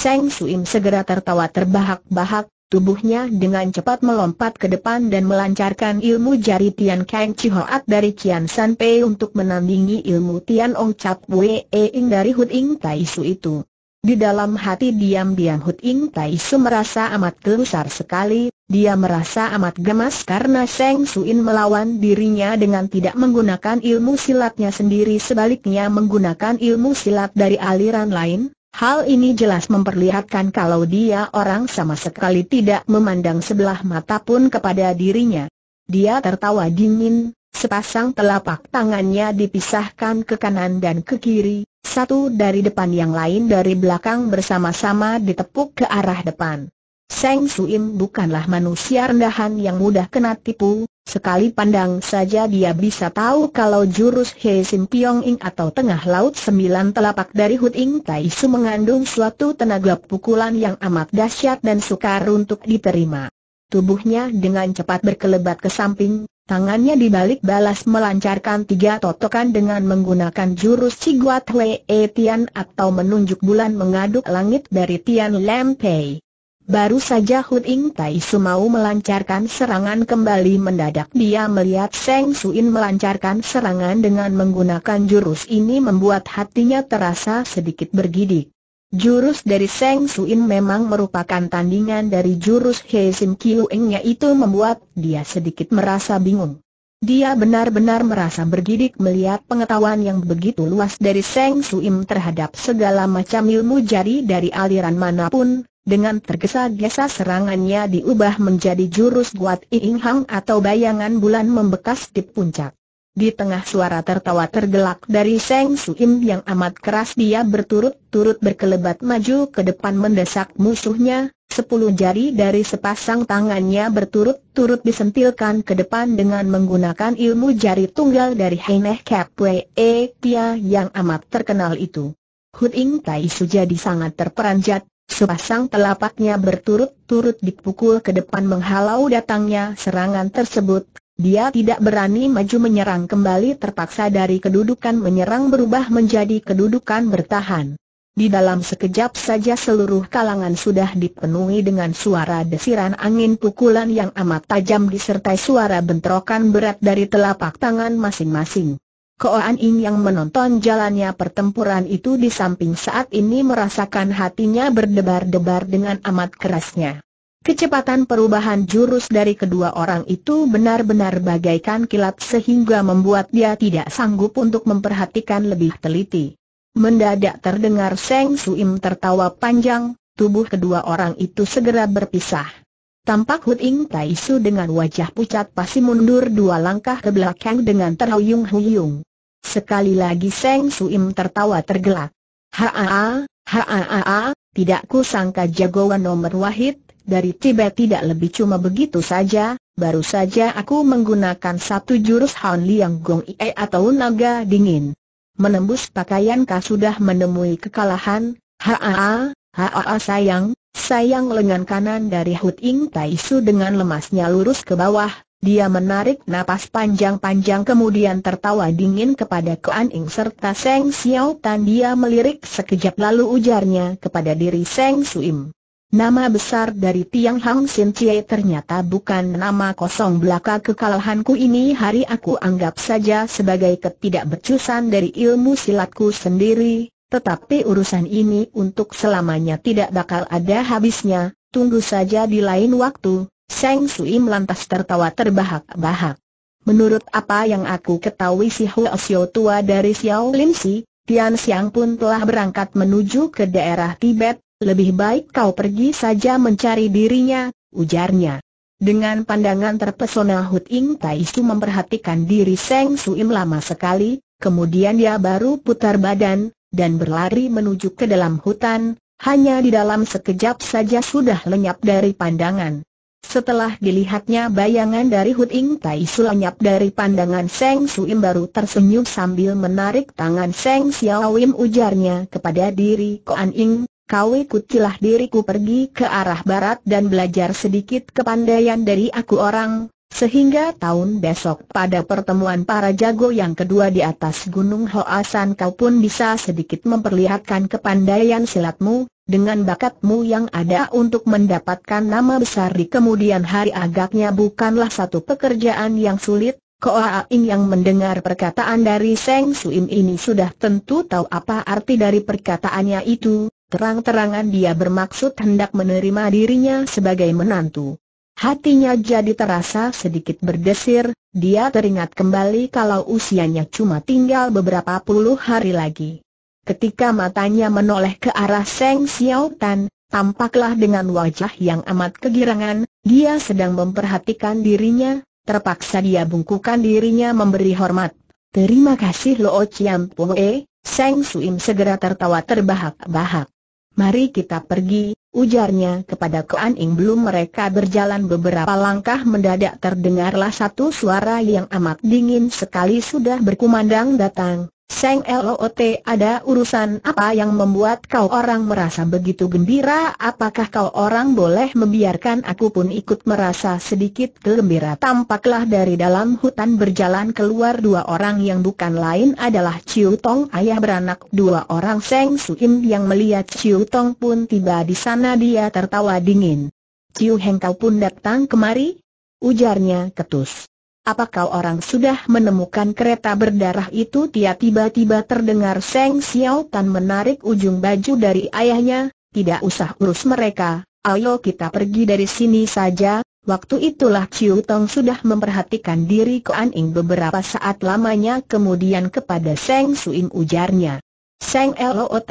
Speaker 1: Seng Suim segera tertawa terbahak-bahak, tubuhnya dengan cepat melompat ke depan dan melancarkan ilmu jari Tian Kang Chihoat dari Kian San Pei untuk menandingi ilmu Tian Ong Chap Wei Ing dari Hut Ing Tai Su itu. Di dalam hati diam-diam Hut Ing Tai Su merasa amat gelusar sekali, dia merasa amat gemas karena Seng Suin melawan dirinya dengan tidak menggunakan ilmu silatnya sendiri sebaliknya menggunakan ilmu silat dari aliran lain, Hal ini jelas memperlihatkan kalau dia orang sama sekali tidak memandang sebelah mata pun kepada dirinya. Dia tertawa dingin, sepasang telapak tangannya dipisahkan ke kanan dan ke kiri, satu dari depan yang lain dari belakang bersama-sama ditepuk ke arah depan. Seng Suim bukanlah manusia rendahan yang mudah kena tipu, Sekali pandang saja dia bisa tahu kalau jurus He Sim Pyong Ing atau tengah laut sembilan telapak dari Hut Ing Tai Su mengandung suatu tenaga pukulan yang amat dahsyat dan sukar untuk diterima. Tubuhnya dengan cepat berkelebat ke samping, tangannya dibalik balas melancarkan tiga totokan dengan menggunakan jurus Ciguat Hwee e Tian atau menunjuk bulan mengaduk langit dari Tian Lem Pei. Baru saja Hu Ing Tai Sumau melancarkan serangan kembali mendadak dia melihat Seng Suin melancarkan serangan dengan menggunakan jurus ini membuat hatinya terasa sedikit bergidik. Jurus dari Seng Suin memang merupakan tandingan dari jurus Hei Sim Kiu Engnya itu membuat dia sedikit merasa bingung. Dia benar-benar merasa bergidik melihat pengetahuan yang begitu luas dari Seng Suim terhadap segala macam ilmu jari dari aliran manapun, dengan tergesa-gesa serangannya diubah menjadi jurus buat Iing atau bayangan bulan membekas di puncak. Di tengah suara tertawa tergelak dari Seng Suim yang amat keras dia berturut-turut berkelebat maju ke depan mendesak musuhnya, sepuluh jari dari sepasang tangannya berturut-turut disentilkan ke depan dengan menggunakan ilmu jari tunggal dari Heineh Kepwe Wei yang amat terkenal itu. Hu Ing Tai Su jadi sangat terperanjat, Sepasang telapaknya berturut-turut dipukul ke depan menghalau datangnya serangan tersebut. Dia tidak berani maju menyerang kembali terpaksa dari kedudukan menyerang berubah menjadi kedudukan bertahan. Di dalam sekejap saja seluruh kalangan sudah dipenuhi dengan suara desiran angin pukulan yang amat tajam disertai suara bentrokan berat dari telapak tangan masing-masing. Koan Ing yang menonton jalannya pertempuran itu di samping saat ini merasakan hatinya berdebar-debar dengan amat kerasnya. Kecepatan perubahan jurus dari kedua orang itu benar-benar bagaikan kilat sehingga membuat dia tidak sanggup untuk memperhatikan lebih teliti. Mendadak terdengar Seng Suim tertawa panjang, tubuh kedua orang itu segera berpisah. Tampak Huting Taisu dengan wajah pucat pasti mundur dua langkah ke belakang dengan terhuyung-huyung. Sekali lagi Seng Suim tertawa tergelak. Haa, haa, tidak ku sangka jagoan nomor wahid dari Tibet tidak lebih cuma begitu saja, baru saja aku menggunakan satu jurus Han Liang Gong Ie atau naga dingin. Menembus pakaian kau sudah menemui kekalahan, haa, haa sayang, sayang lengan kanan dari Hu Ting Tai Su dengan lemasnya lurus ke bawah, dia menarik napas panjang-panjang kemudian tertawa dingin kepada Kuan Ing serta Seng Xiao Tan dia melirik sekejap lalu ujarnya kepada diri Seng Suim. Nama besar dari Tiang Hang Sin Cie ternyata bukan nama kosong belaka kekalahanku ini hari aku anggap saja sebagai ketidakbercusan dari ilmu silatku sendiri, tetapi urusan ini untuk selamanya tidak bakal ada habisnya, tunggu saja di lain waktu, Seng Suim melantas tertawa terbahak-bahak. Menurut apa yang aku ketahui si Hua Xiao tua dari Xiao Lin Si, Tian Xiang pun telah berangkat menuju ke daerah Tibet, lebih baik kau pergi saja mencari dirinya, ujarnya. Dengan pandangan terpesona Hut Ing Tai Su memperhatikan diri Seng Suim lama sekali, kemudian dia baru putar badan, dan berlari menuju ke dalam hutan, hanya di dalam sekejap saja sudah lenyap dari pandangan. Setelah dilihatnya bayangan dari Hu Ting Tai Su lenyap dari pandangan Seng Suim baru tersenyum sambil menarik tangan Seng Xiaoim ujarnya kepada diri Koan Ying, kau ikutilah diriku pergi ke arah barat dan belajar sedikit kepandaian dari aku orang, sehingga tahun besok pada pertemuan para jago yang kedua di atas Gunung Hoasan kau pun bisa sedikit memperlihatkan kepandaian silatmu, dengan bakatmu yang ada untuk mendapatkan nama besar di kemudian hari agaknya bukanlah satu pekerjaan yang sulit, Koa Aing yang mendengar perkataan dari Seng Suim ini sudah tentu tahu apa arti dari perkataannya itu, terang-terangan dia bermaksud hendak menerima dirinya sebagai menantu. Hatinya jadi terasa sedikit berdesir, dia teringat kembali kalau usianya cuma tinggal beberapa puluh hari lagi. Ketika matanya menoleh ke arah Seng Xiao Tan, tampaklah dengan wajah yang amat kegirangan, dia sedang memperhatikan dirinya, terpaksa dia bungkukan dirinya memberi hormat. Terima kasih Lo Chiam Pue, Seng Suim segera tertawa terbahak-bahak. Mari kita pergi, ujarnya kepada Kuan Ing belum mereka berjalan beberapa langkah mendadak terdengarlah satu suara yang amat dingin sekali sudah berkumandang datang. Seng Lot ada urusan apa yang membuat kau orang merasa begitu gembira? Apakah kau orang boleh membiarkan aku pun ikut merasa sedikit gembira? Tampaklah dari dalam hutan berjalan keluar dua orang yang bukan lain adalah Ciu Tong ayah beranak dua orang Seng Suim yang melihat Ciu Tong pun tiba di sana dia tertawa dingin. Ciu Heng kau pun datang kemari? Ujarnya ketus. Apakah orang sudah menemukan kereta berdarah itu? tiba-tiba terdengar Seng Xiao Tan menarik ujung baju dari ayahnya, tidak usah urus mereka, ayo kita pergi dari sini saja. Waktu itulah Chiu Tong sudah memperhatikan diri Kuan Ing beberapa saat lamanya kemudian kepada Seng Suim ujarnya. Seng Lot,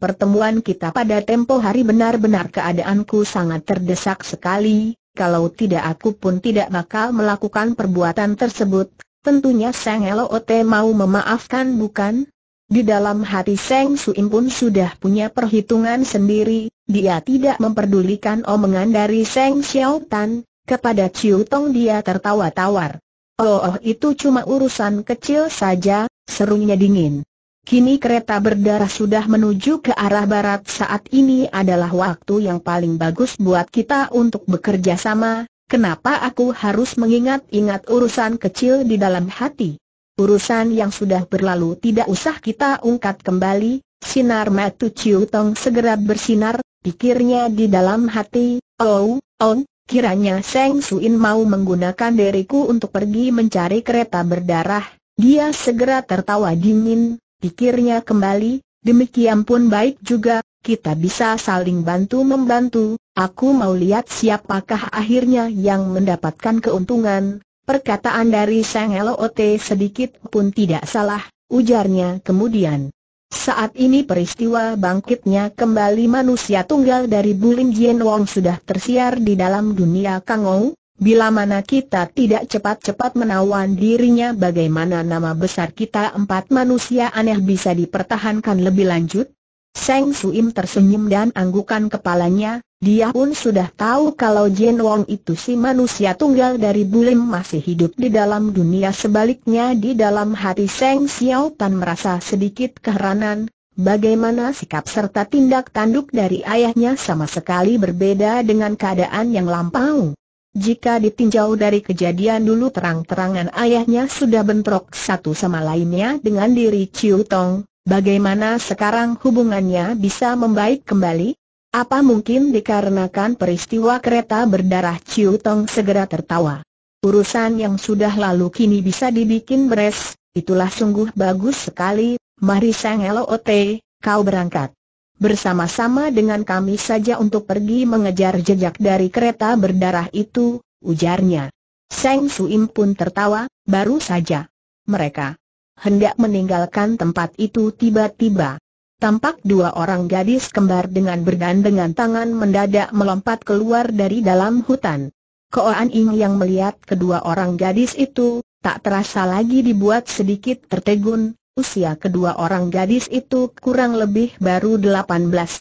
Speaker 1: pertemuan kita pada tempo hari benar-benar keadaanku sangat terdesak sekali, kalau tidak aku pun tidak bakal melakukan perbuatan tersebut, tentunya Seng Ote mau memaafkan bukan? Di dalam hati Seng Suim pun sudah punya perhitungan sendiri, dia tidak memperdulikan omongan dari Seng Xiao Tan, kepada Chiu Tong dia tertawa tawar. Oh, oh itu cuma urusan kecil saja, serunya dingin. Kini kereta berdarah sudah menuju ke arah barat saat ini adalah waktu yang paling bagus buat kita untuk bekerja sama, kenapa aku harus mengingat-ingat urusan kecil di dalam hati? Urusan yang sudah berlalu tidak usah kita ungkat kembali, sinar matu Ciu Tong segera bersinar, pikirnya di dalam hati, oh, oh, kiranya Seng Suin mau menggunakan diriku untuk pergi mencari kereta berdarah, dia segera tertawa dingin, pikirnya kembali, demikian pun baik juga, kita bisa saling bantu-membantu, aku mau lihat siapakah akhirnya yang mendapatkan keuntungan. Perkataan dari Sang Lote sedikit pun tidak salah, ujarnya kemudian. Saat ini peristiwa bangkitnya kembali manusia tunggal dari Bulin Jian Wong sudah tersiar di dalam dunia Kangou, Bila mana kita tidak cepat-cepat menawan dirinya bagaimana nama besar kita empat manusia aneh bisa dipertahankan lebih lanjut? Seng Suim tersenyum dan anggukan kepalanya, dia pun sudah tahu kalau Jin Wong itu si manusia tunggal dari Bulim masih hidup di dalam dunia sebaliknya di dalam hati Seng Xiao Tan merasa sedikit keheranan, Bagaimana sikap serta tindak tanduk dari ayahnya sama sekali berbeda dengan keadaan yang lampau. Jika ditinjau dari kejadian dulu terang-terangan ayahnya sudah bentrok satu sama lainnya dengan diri Chiu Tong, bagaimana sekarang hubungannya bisa membaik kembali? Apa mungkin dikarenakan peristiwa kereta berdarah Chiu Tong segera tertawa? Urusan yang sudah lalu kini bisa dibikin beres, itulah sungguh bagus sekali, mari Sang Elote, kau berangkat bersama-sama dengan kami saja untuk pergi mengejar jejak dari kereta berdarah itu, ujarnya. Seng Suim pun tertawa, baru saja. Mereka hendak meninggalkan tempat itu tiba-tiba. Tampak dua orang gadis kembar dengan bergandengan tangan mendadak melompat keluar dari dalam hutan. Koan Ing yang melihat kedua orang gadis itu, tak terasa lagi dibuat sedikit tertegun, Usia kedua orang gadis itu kurang lebih baru 18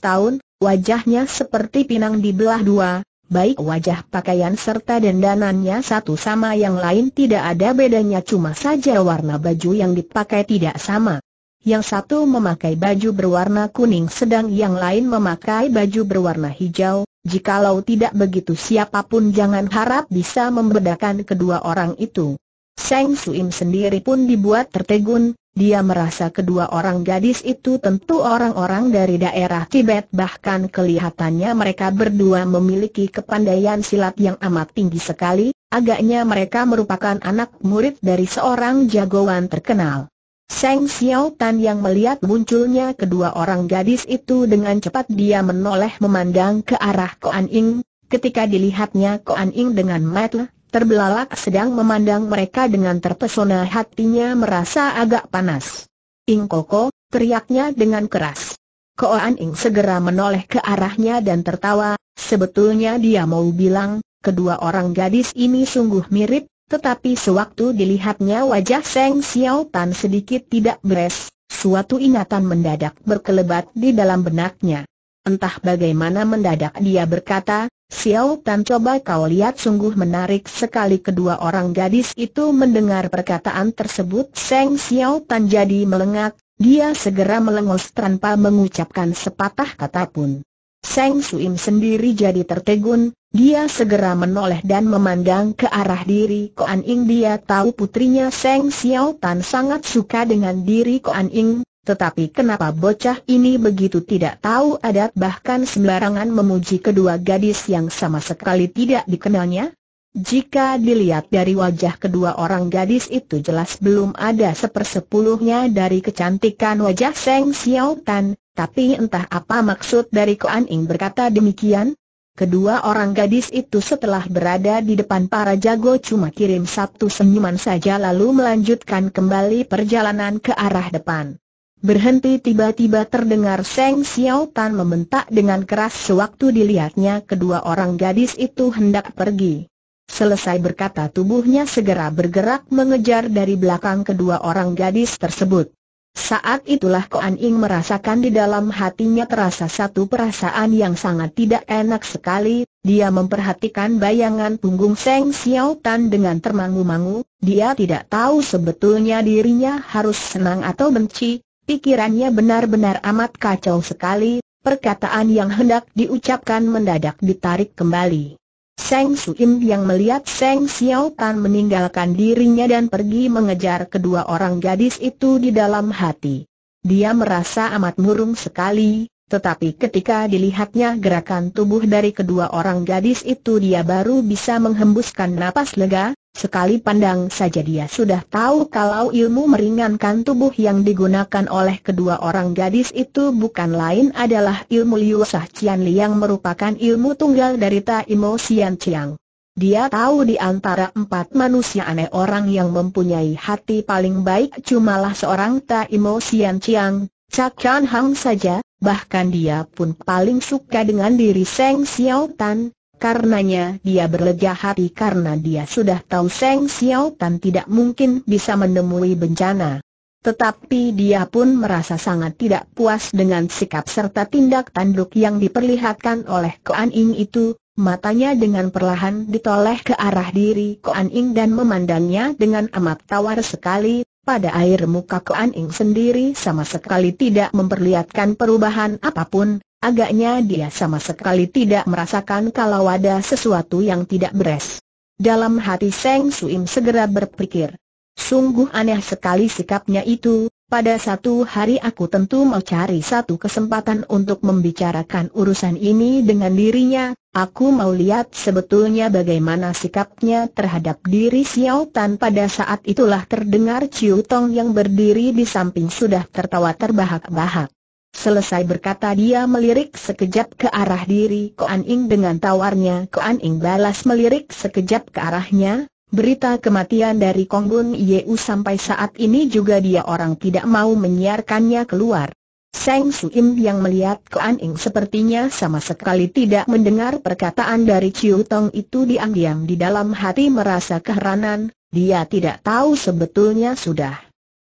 Speaker 1: tahun, wajahnya seperti pinang dibelah dua, baik wajah pakaian serta dendanannya satu sama yang lain tidak ada bedanya cuma saja warna baju yang dipakai tidak sama. Yang satu memakai baju berwarna kuning sedang yang lain memakai baju berwarna hijau, jikalau tidak begitu siapapun jangan harap bisa membedakan kedua orang itu. Seng Suim sendiri pun dibuat tertegun, dia merasa kedua orang gadis itu tentu orang-orang dari daerah Tibet bahkan kelihatannya mereka berdua memiliki kepandaian silat yang amat tinggi sekali, agaknya mereka merupakan anak murid dari seorang jagoan terkenal. Seng Xiao Tan yang melihat munculnya kedua orang gadis itu dengan cepat dia menoleh memandang ke arah Koan Ing. Ketika dilihatnya Koan Ing dengan matlah, terbelalak sedang memandang mereka dengan terpesona hatinya merasa agak panas. Ing Koko, teriaknya dengan keras. Koan Ing segera menoleh ke arahnya dan tertawa, sebetulnya dia mau bilang, kedua orang gadis ini sungguh mirip, tetapi sewaktu dilihatnya wajah Seng Xiao Tan sedikit tidak beres, suatu ingatan mendadak berkelebat di dalam benaknya. Entah bagaimana mendadak dia berkata, Xiao Tan coba kau lihat sungguh menarik sekali kedua orang gadis itu mendengar perkataan tersebut Seng Xiao Tan jadi melengak, dia segera melengos tanpa mengucapkan sepatah kata pun. Seng Suim sendiri jadi tertegun, dia segera menoleh dan memandang ke arah diri Koan Ing dia tahu putrinya Seng Xiao Tan sangat suka dengan diri Koan Ing, tetapi kenapa bocah ini begitu tidak tahu adat bahkan sembarangan memuji kedua gadis yang sama sekali tidak dikenalnya? Jika dilihat dari wajah kedua orang gadis itu jelas belum ada sepersepuluhnya dari kecantikan wajah Seng Xiao Tan, tapi entah apa maksud dari Koan Ing berkata demikian? Kedua orang gadis itu setelah berada di depan para jago cuma kirim satu senyuman saja lalu melanjutkan kembali perjalanan ke arah depan berhenti tiba-tiba terdengar Seng Xiao Tan membentak dengan keras sewaktu dilihatnya kedua orang gadis itu hendak pergi. Selesai berkata tubuhnya segera bergerak mengejar dari belakang kedua orang gadis tersebut. Saat itulah Koan Ing merasakan di dalam hatinya terasa satu perasaan yang sangat tidak enak sekali, dia memperhatikan bayangan punggung Seng Xiao Tan dengan termangu-mangu, dia tidak tahu sebetulnya dirinya harus senang atau benci, Pikirannya benar-benar amat kacau sekali, perkataan yang hendak diucapkan mendadak ditarik kembali. Seng Suim yang melihat Seng Xiao Tan meninggalkan dirinya dan pergi mengejar kedua orang gadis itu di dalam hati. Dia merasa amat murung sekali, tetapi ketika dilihatnya gerakan tubuh dari kedua orang gadis itu dia baru bisa menghembuskan napas lega, Sekali pandang saja dia sudah tahu kalau ilmu meringankan tubuh yang digunakan oleh kedua orang gadis itu bukan lain adalah ilmu Liu Sah Cian Li yang merupakan ilmu tunggal dari Taimo Sian Chiang. Dia tahu di antara empat manusia aneh orang yang mempunyai hati paling baik cumalah seorang Taimo Sian Chiang, Cak Chan Hang saja, bahkan dia pun paling suka dengan diri Seng Xiao Tan, Karenanya dia berlega hati karena dia sudah tahu Seng Xiao Tan tidak mungkin bisa menemui bencana. Tetapi dia pun merasa sangat tidak puas dengan sikap serta tindak tanduk yang diperlihatkan oleh Koan Ing itu, matanya dengan perlahan ditoleh ke arah diri Koan Ing dan memandangnya dengan amat tawar sekali, pada air muka Koan Ing sendiri sama sekali tidak memperlihatkan perubahan apapun, Agaknya dia sama sekali tidak merasakan kalau ada sesuatu yang tidak beres. Dalam hati Seng Suim segera berpikir. Sungguh aneh sekali sikapnya itu, pada satu hari aku tentu mau cari satu kesempatan untuk membicarakan urusan ini dengan dirinya, aku mau lihat sebetulnya bagaimana sikapnya terhadap diri Xiao Tan pada saat itulah terdengar Chiu Tong yang berdiri di samping sudah tertawa terbahak-bahak. Selesai berkata dia melirik sekejap ke arah diri Koan Ing dengan tawarnya Koan Ing balas melirik sekejap ke arahnya Berita kematian dari Kong Bun Yeu sampai saat ini juga dia orang tidak mau menyiarkannya keluar Seng Suim yang melihat Koan Ing sepertinya sama sekali tidak mendengar perkataan dari Chiu Tong itu diam-diam di dalam hati merasa keheranan Dia tidak tahu sebetulnya sudah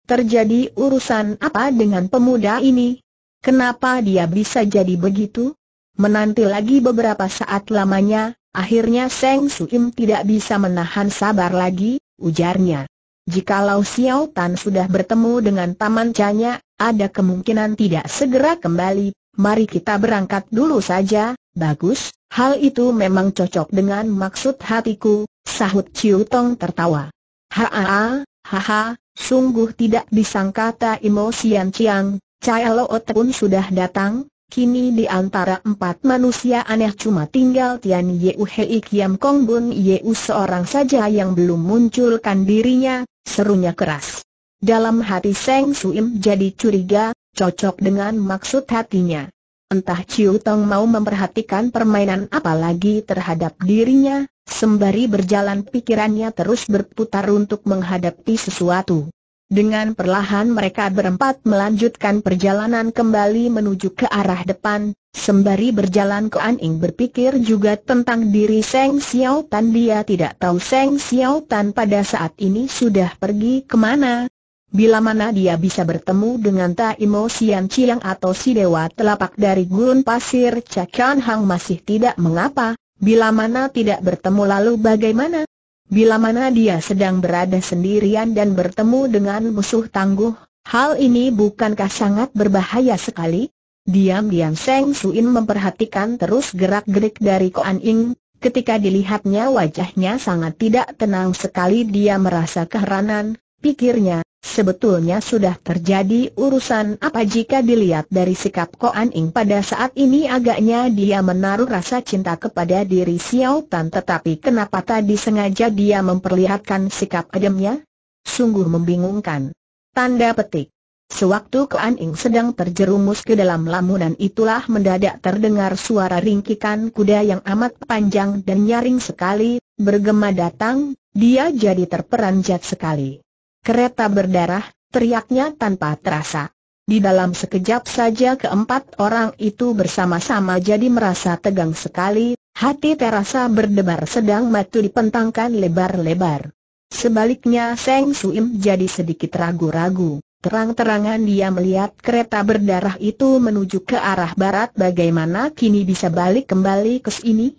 Speaker 1: terjadi urusan apa dengan pemuda ini Kenapa dia bisa jadi begitu? Menanti lagi beberapa saat lamanya, akhirnya Seng Suim tidak bisa menahan sabar lagi, ujarnya. Jikalau Xiao Tan sudah bertemu dengan Taman Canya, ada kemungkinan tidak segera kembali, mari kita berangkat dulu saja, bagus, hal itu memang cocok dengan maksud hatiku, sahut Chiu Tong tertawa. Haa, haha, sungguh tidak disangka tak emosi Chiang, Chai Lo pun sudah datang, Kini di antara empat manusia aneh cuma tinggal Tian Yeu Hei Kiam Kong Bun Yeu seorang saja yang belum munculkan dirinya, serunya keras. Dalam hati Seng Suim jadi curiga, cocok dengan maksud hatinya. Entah Ciu Tong mau memperhatikan permainan apa lagi terhadap dirinya, sembari berjalan pikirannya terus berputar untuk menghadapi sesuatu. Dengan perlahan mereka berempat melanjutkan perjalanan kembali menuju ke arah depan, sembari berjalan ke Aning berpikir juga tentang diri Seng Xiao Tan dia tidak tahu Seng Xiao Tan pada saat ini sudah pergi kemana. Bila mana dia bisa bertemu dengan Taimo Sian Chiang atau si Dewa Telapak dari Gurun Pasir Cakian Hang masih tidak mengapa, bila mana tidak bertemu lalu bagaimana? Bila mana dia sedang berada sendirian dan bertemu dengan musuh tangguh, hal ini bukankah sangat berbahaya sekali? Diam-diam Seng Suin memperhatikan terus gerak-gerik dari Koan Ing, ketika dilihatnya wajahnya sangat tidak tenang sekali dia merasa keheranan, pikirnya, Sebetulnya sudah terjadi urusan apa jika dilihat dari sikap Ko An Ing pada saat ini agaknya dia menaruh rasa cinta kepada diri Xiao Tan tetapi kenapa tadi sengaja dia memperlihatkan sikap ademnya? Sungguh membingungkan. Tanda petik. Sewaktu Ko An Ing sedang terjerumus ke dalam lamunan itulah mendadak terdengar suara ringkikan kuda yang amat panjang dan nyaring sekali, bergema datang, dia jadi terperanjat sekali. Kereta berdarah, teriaknya tanpa terasa. Di dalam sekejap saja keempat orang itu bersama-sama jadi merasa tegang sekali, hati terasa berdebar sedang matu dipentangkan lebar-lebar. Sebaliknya Seng Suim jadi sedikit ragu-ragu. Terang-terangan dia melihat kereta berdarah itu menuju ke arah barat bagaimana kini bisa balik kembali ke sini?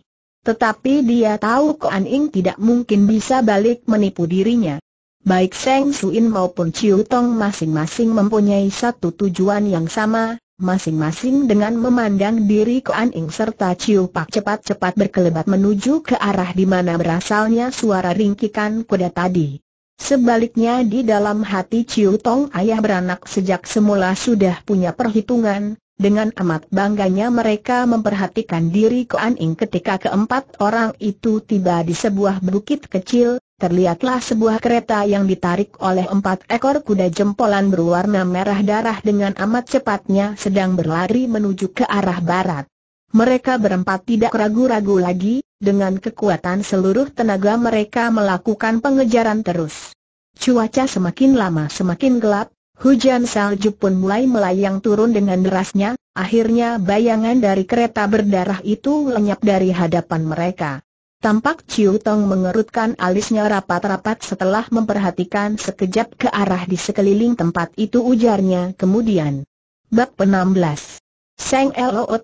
Speaker 1: Tetapi dia tahu Koan Ing tidak mungkin bisa balik menipu dirinya baik Seng Suin maupun Chiu Tong masing-masing mempunyai satu tujuan yang sama, masing-masing dengan memandang diri Kuan Ing serta Chiu Pak cepat-cepat berkelebat menuju ke arah di mana berasalnya suara ringkikan kuda tadi. Sebaliknya di dalam hati Chiu Tong ayah beranak sejak semula sudah punya perhitungan, dengan amat bangganya mereka memperhatikan diri Koan Ing ketika keempat orang itu tiba di sebuah bukit kecil, terlihatlah sebuah kereta yang ditarik oleh empat ekor kuda jempolan berwarna merah darah dengan amat cepatnya sedang berlari menuju ke arah barat. Mereka berempat tidak ragu-ragu lagi, dengan kekuatan seluruh tenaga mereka melakukan pengejaran terus. Cuaca semakin lama semakin gelap, Hujan salju pun mulai melayang turun dengan derasnya, akhirnya bayangan dari kereta berdarah itu lenyap dari hadapan mereka. Tampak Chiu Tong mengerutkan alisnya rapat-rapat setelah memperhatikan sekejap ke arah di sekeliling tempat itu ujarnya kemudian. Bab 16 Seng Lot,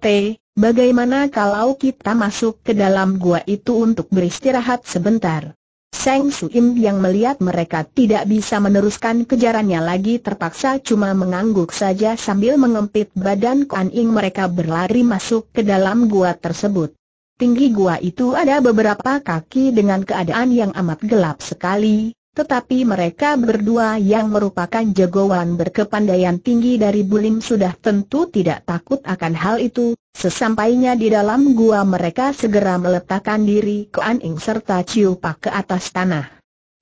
Speaker 1: bagaimana kalau kita masuk ke dalam gua itu untuk beristirahat sebentar? Seng Suim yang melihat mereka tidak bisa meneruskan kejarannya lagi terpaksa cuma mengangguk saja sambil mengempit badan Kuan Ing mereka berlari masuk ke dalam gua tersebut. Tinggi gua itu ada beberapa kaki dengan keadaan yang amat gelap sekali, tetapi mereka berdua yang merupakan jagoan berkepandaian tinggi dari Bulim sudah tentu tidak takut akan hal itu, sesampainya di dalam gua mereka segera meletakkan diri ke aning serta ciupak ke atas tanah.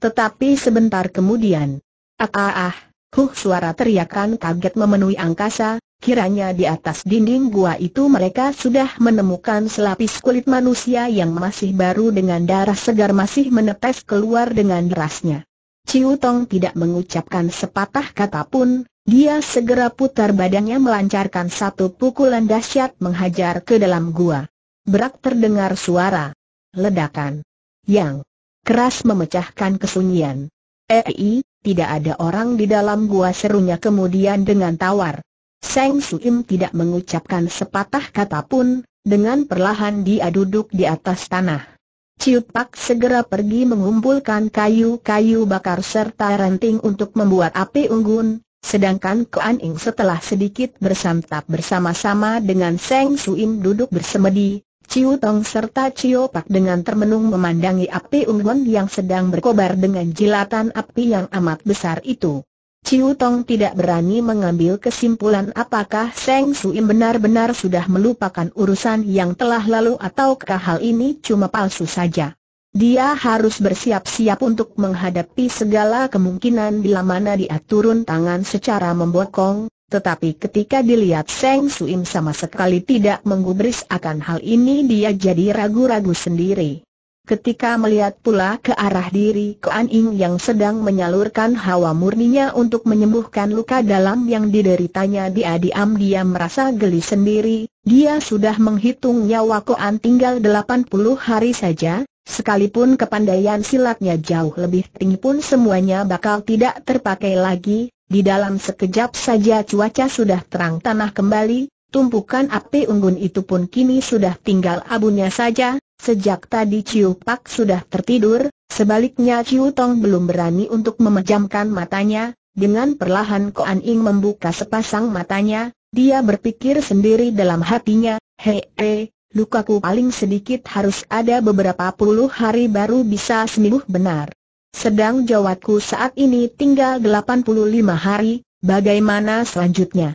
Speaker 1: Tetapi sebentar kemudian, ah ah ah, huh suara teriakan kaget memenuhi angkasa, Kiranya di atas dinding gua itu mereka sudah menemukan selapis kulit manusia yang masih baru dengan darah segar masih menetes keluar dengan derasnya. Ciu Tong tidak mengucapkan sepatah kata pun, dia segera putar badannya melancarkan satu pukulan dahsyat menghajar ke dalam gua. Berak terdengar suara ledakan yang keras memecahkan kesunyian. Ei, eh, tidak ada orang di dalam gua serunya kemudian dengan tawar. Seng Suim tidak mengucapkan sepatah kata pun, dengan perlahan dia duduk di atas tanah. Ciu Pak segera pergi mengumpulkan kayu-kayu bakar serta ranting untuk membuat api unggun, sedangkan Kuan Ing setelah sedikit bersantap bersama-sama dengan Seng Suim duduk bersemedi, Ciu Tong serta Ciu Pak dengan termenung memandangi api unggun yang sedang berkobar dengan jilatan api yang amat besar itu. Ciu Tong tidak berani mengambil kesimpulan apakah Seng Suim benar-benar sudah melupakan urusan yang telah lalu ataukah hal ini cuma palsu saja. Dia harus bersiap-siap untuk menghadapi segala kemungkinan bila mana dia turun tangan secara membokong, tetapi ketika dilihat Seng Suim sama sekali tidak menggubris akan hal ini dia jadi ragu-ragu sendiri. Ketika melihat pula ke arah diri Koan Ing yang sedang menyalurkan hawa murninya untuk menyembuhkan luka dalam yang dideritanya di Adi diam-diam merasa geli sendiri, dia sudah menghitung nyawa Koan tinggal 80 hari saja, sekalipun kepandaian silatnya jauh lebih tinggi pun semuanya bakal tidak terpakai lagi, di dalam sekejap saja cuaca sudah terang tanah kembali, tumpukan api unggun itu pun kini sudah tinggal abunya saja, Sejak tadi Ciu Pak sudah tertidur, sebaliknya Ciu Tong belum berani untuk memejamkan matanya, dengan perlahan Koan Ing membuka sepasang matanya, dia berpikir sendiri dalam hatinya, hei he, lukaku paling sedikit harus ada beberapa puluh hari baru bisa sembuh benar. Sedang jawatku saat ini tinggal 85 hari, bagaimana selanjutnya?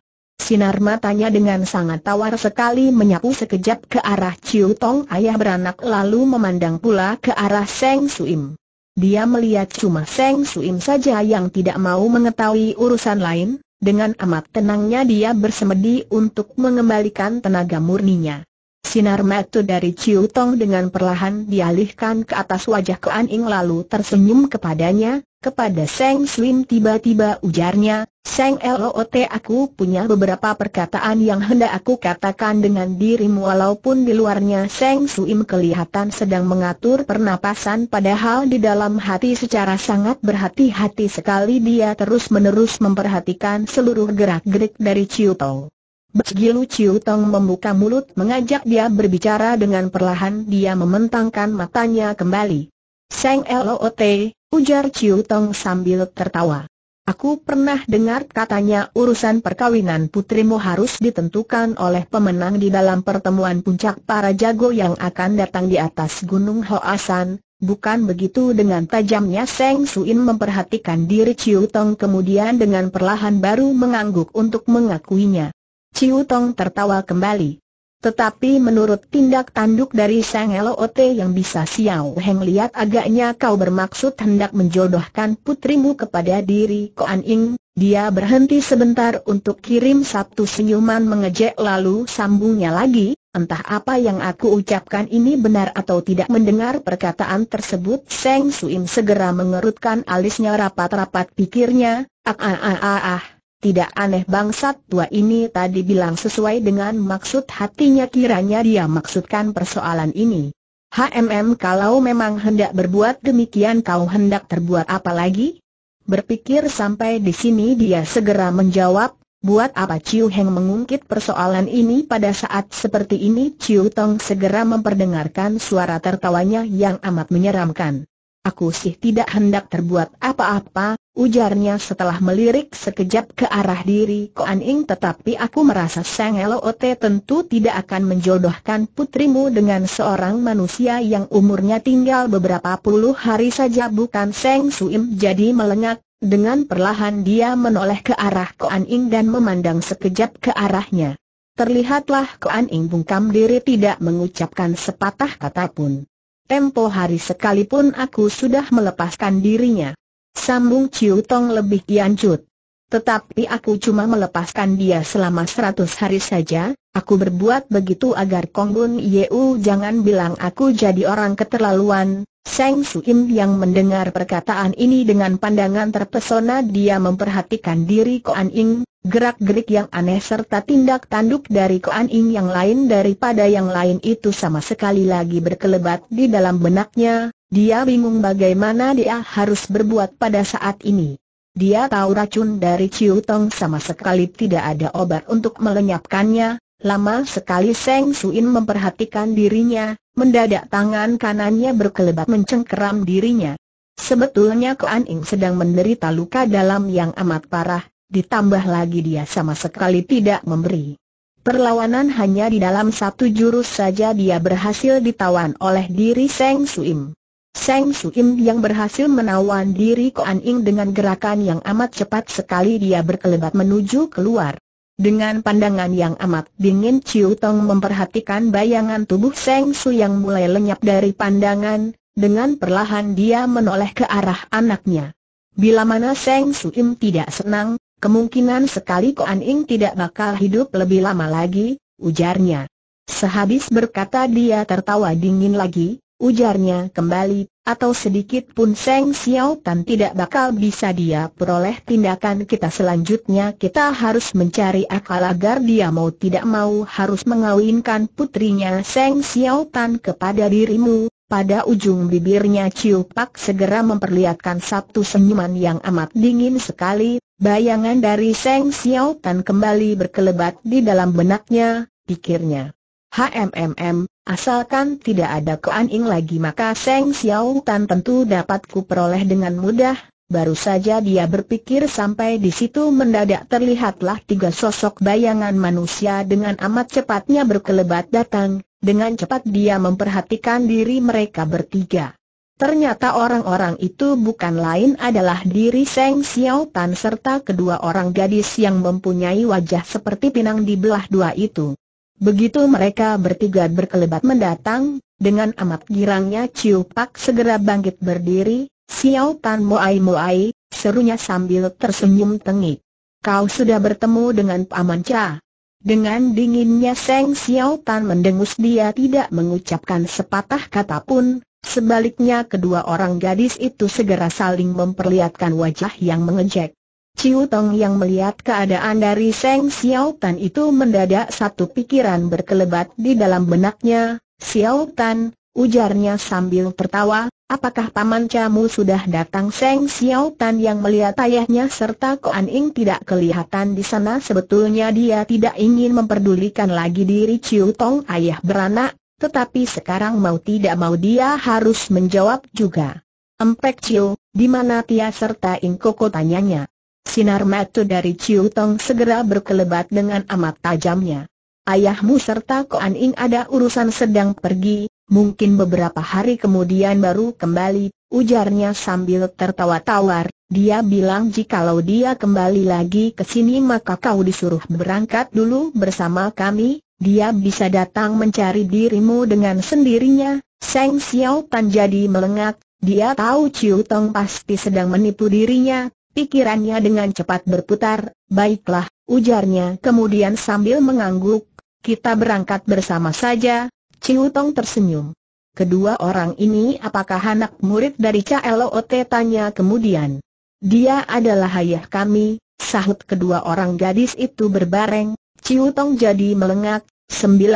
Speaker 1: Sinar matanya dengan sangat tawar sekali menyapu sekejap ke arah Chiu Tong ayah beranak lalu memandang pula ke arah Seng Suim. Dia melihat cuma Seng Suim saja yang tidak mau mengetahui urusan lain, dengan amat tenangnya dia bersemedi untuk mengembalikan tenaga murninya. Sinar mata dari Chiu Tong dengan perlahan dialihkan ke atas wajah Kuan Ing lalu tersenyum kepadanya, kepada Seng Slim tiba-tiba ujarnya, Seng Loot, aku punya beberapa perkataan yang hendak aku katakan dengan dirimu walaupun di luarnya Seng Slim kelihatan sedang mengatur pernapasan padahal di dalam hati secara sangat berhati-hati sekali dia terus-menerus memperhatikan seluruh gerak-gerik dari Chiu Tong. Begilu Chiu Tong membuka mulut mengajak dia berbicara dengan perlahan dia mementangkan matanya kembali. Seng Loot. Ujar Ciu Tong sambil tertawa. Aku pernah dengar katanya urusan perkawinan putrimu harus ditentukan oleh pemenang di dalam pertemuan puncak para jago yang akan datang di atas Gunung Hoasan, Bukan begitu dengan tajamnya Seng Suin memperhatikan diri Ciu Tong kemudian dengan perlahan baru mengangguk untuk mengakuinya. Ciu Tong tertawa kembali. Tetapi menurut tindak tanduk dari Sang Ot yang bisa Xiao Heng lihat agaknya kau bermaksud hendak menjodohkan putrimu kepada diri Koan Ing, dia berhenti sebentar untuk kirim satu senyuman mengejek lalu sambungnya lagi, entah apa yang aku ucapkan ini benar atau tidak mendengar perkataan tersebut Sang Suim segera mengerutkan alisnya rapat-rapat pikirnya, ah ah ah ah ah. Tidak aneh bangsat tua ini tadi bilang sesuai dengan maksud hatinya kiranya dia maksudkan persoalan ini. HMM kalau memang hendak berbuat demikian kau hendak terbuat apa lagi? Berpikir sampai di sini dia segera menjawab, buat apa Ciu Heng mengungkit persoalan ini pada saat seperti ini Ciu Tong segera memperdengarkan suara tertawanya yang amat menyeramkan. Aku sih tidak hendak terbuat apa-apa, ujarnya setelah melirik sekejap ke arah diri Koan Ing tetapi aku merasa Sang Ote tentu tidak akan menjodohkan putrimu dengan seorang manusia yang umurnya tinggal beberapa puluh hari saja bukan Seng Suim jadi melengak, dengan perlahan dia menoleh ke arah Koan Ing dan memandang sekejap ke arahnya. Terlihatlah Koan Ing bungkam diri tidak mengucapkan sepatah kata pun. Tempo hari sekalipun aku sudah melepaskan dirinya. Sambung Ciu Tong lebih lanjut. Tetapi aku cuma melepaskan dia selama seratus hari saja, aku berbuat begitu agar Kong Bun Yeu jangan bilang aku jadi orang keterlaluan. Seng Suim yang mendengar perkataan ini dengan pandangan terpesona dia memperhatikan diri Koan Ing, gerak-gerik yang aneh serta tindak tanduk dari Koan Ing yang lain daripada yang lain itu sama sekali lagi berkelebat di dalam benaknya, dia bingung bagaimana dia harus berbuat pada saat ini. Dia tahu racun dari Ciu Tong sama sekali tidak ada obat untuk melenyapkannya. Lama sekali Seng Suin memperhatikan dirinya, mendadak tangan kanannya berkelebat mencengkeram dirinya. Sebetulnya Kuan Ing sedang menderita luka dalam yang amat parah, ditambah lagi dia sama sekali tidak memberi. Perlawanan hanya di dalam satu jurus saja dia berhasil ditawan oleh diri Seng Suim. Seng Suim yang berhasil menawan diri Koan Ing dengan gerakan yang amat cepat sekali dia berkelebat menuju keluar. Dengan pandangan yang amat dingin Chiu Tong memperhatikan bayangan tubuh Seng Su yang mulai lenyap dari pandangan, dengan perlahan dia menoleh ke arah anaknya. Bila mana Seng Suim tidak senang, kemungkinan sekali Koan Ing tidak bakal hidup lebih lama lagi, ujarnya. Sehabis berkata dia tertawa dingin lagi, ujarnya kembali, atau sedikit pun Seng Xiao Tan tidak bakal bisa dia peroleh tindakan kita selanjutnya kita harus mencari akal agar dia mau tidak mau harus mengawinkan putrinya Seng Xiao Tan kepada dirimu pada ujung bibirnya Chiu Pak segera memperlihatkan satu senyuman yang amat dingin sekali, bayangan dari Seng Xiao Tan kembali berkelebat di dalam benaknya, pikirnya. HMMM, asalkan tidak ada keaning lagi maka Seng Xiao Tan tentu dapat kuperoleh dengan mudah. Baru saja dia berpikir sampai di situ mendadak terlihatlah tiga sosok bayangan manusia dengan amat cepatnya berkelebat datang, dengan cepat dia memperhatikan diri mereka bertiga. Ternyata orang-orang itu bukan lain adalah diri Seng Xiao Tan serta kedua orang gadis yang mempunyai wajah seperti pinang di belah dua itu. Begitu mereka bertiga berkelebat mendatang, dengan amat girangnya Ciu Pak segera bangkit berdiri, Xiao Tan Moai Moai, serunya sambil tersenyum tengik. Kau sudah bertemu dengan Paman Cha. Dengan dinginnya Seng Xiao Tan mendengus dia tidak mengucapkan sepatah kata pun, sebaliknya kedua orang gadis itu segera saling memperlihatkan wajah yang mengejek. Ciu Tong yang melihat keadaan dari Seng Xiao Tan itu mendadak satu pikiran berkelebat di dalam benaknya, Xiao Tan, ujarnya sambil tertawa, apakah paman camu sudah datang Seng Xiao Tan yang melihat ayahnya serta Koan Ing tidak kelihatan di sana sebetulnya dia tidak ingin memperdulikan lagi diri Ciu Tong ayah beranak, tetapi sekarang mau tidak mau dia harus menjawab juga. Empek Ciu, di mana Tia serta Koko tanyanya. Sinar mata dari Ciu Tong segera berkelebat dengan amat tajamnya. Ayahmu serta Koan Ing ada urusan sedang pergi, mungkin beberapa hari kemudian baru kembali, ujarnya sambil tertawa tawar. Dia bilang jikalau dia kembali lagi ke sini maka kau disuruh berangkat dulu bersama kami, dia bisa datang mencari dirimu dengan sendirinya. Seng Xiao Tan jadi melengak, dia tahu Ciu Tong pasti sedang menipu dirinya, Pikirannya dengan cepat berputar, baiklah, ujarnya kemudian sambil mengangguk, kita berangkat bersama saja, Ciu Tong tersenyum. Kedua orang ini apakah anak murid dari CLOT tanya kemudian. Dia adalah ayah kami, sahut kedua orang gadis itu berbareng, Ciu Tong jadi melengak, 19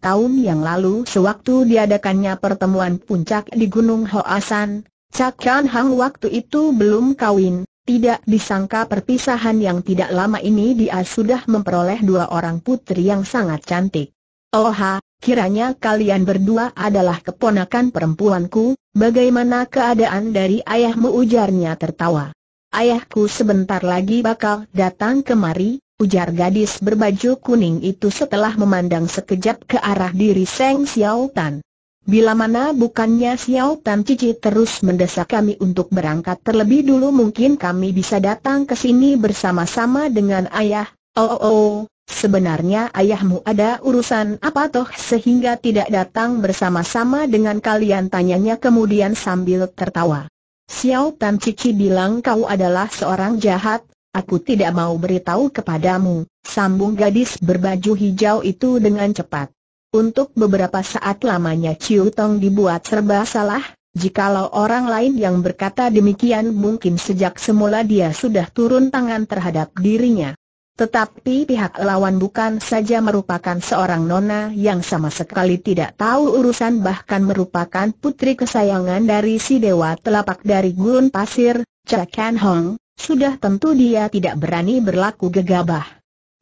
Speaker 1: tahun yang lalu sewaktu diadakannya pertemuan puncak di Gunung Hoasan, Cak Chan Hang waktu itu belum kawin, tidak disangka perpisahan yang tidak lama ini dia sudah memperoleh dua orang putri yang sangat cantik. Oha, oh kiranya kalian berdua adalah keponakan perempuanku, bagaimana keadaan dari ayahmu ujarnya tertawa. Ayahku sebentar lagi bakal datang kemari, ujar gadis berbaju kuning itu setelah memandang sekejap ke arah diri Seng Xiao Tan. Bila mana bukannya Xiao Tan Cici terus mendesak kami untuk berangkat terlebih dulu mungkin kami bisa datang ke sini bersama-sama dengan ayah. Oh, oh, oh, sebenarnya ayahmu ada urusan apa toh sehingga tidak datang bersama-sama dengan kalian tanyanya kemudian sambil tertawa. Xiao Tan Cici bilang kau adalah seorang jahat, aku tidak mau beritahu kepadamu, sambung gadis berbaju hijau itu dengan cepat. Untuk beberapa saat lamanya Chiu Tong dibuat serba salah, jikalau orang lain yang berkata demikian mungkin sejak semula dia sudah turun tangan terhadap dirinya. Tetapi pihak lawan bukan saja merupakan seorang nona yang sama sekali tidak tahu urusan bahkan merupakan putri kesayangan dari si dewa telapak dari gurun pasir, Cha Kan Hong, sudah tentu dia tidak berani berlaku gegabah.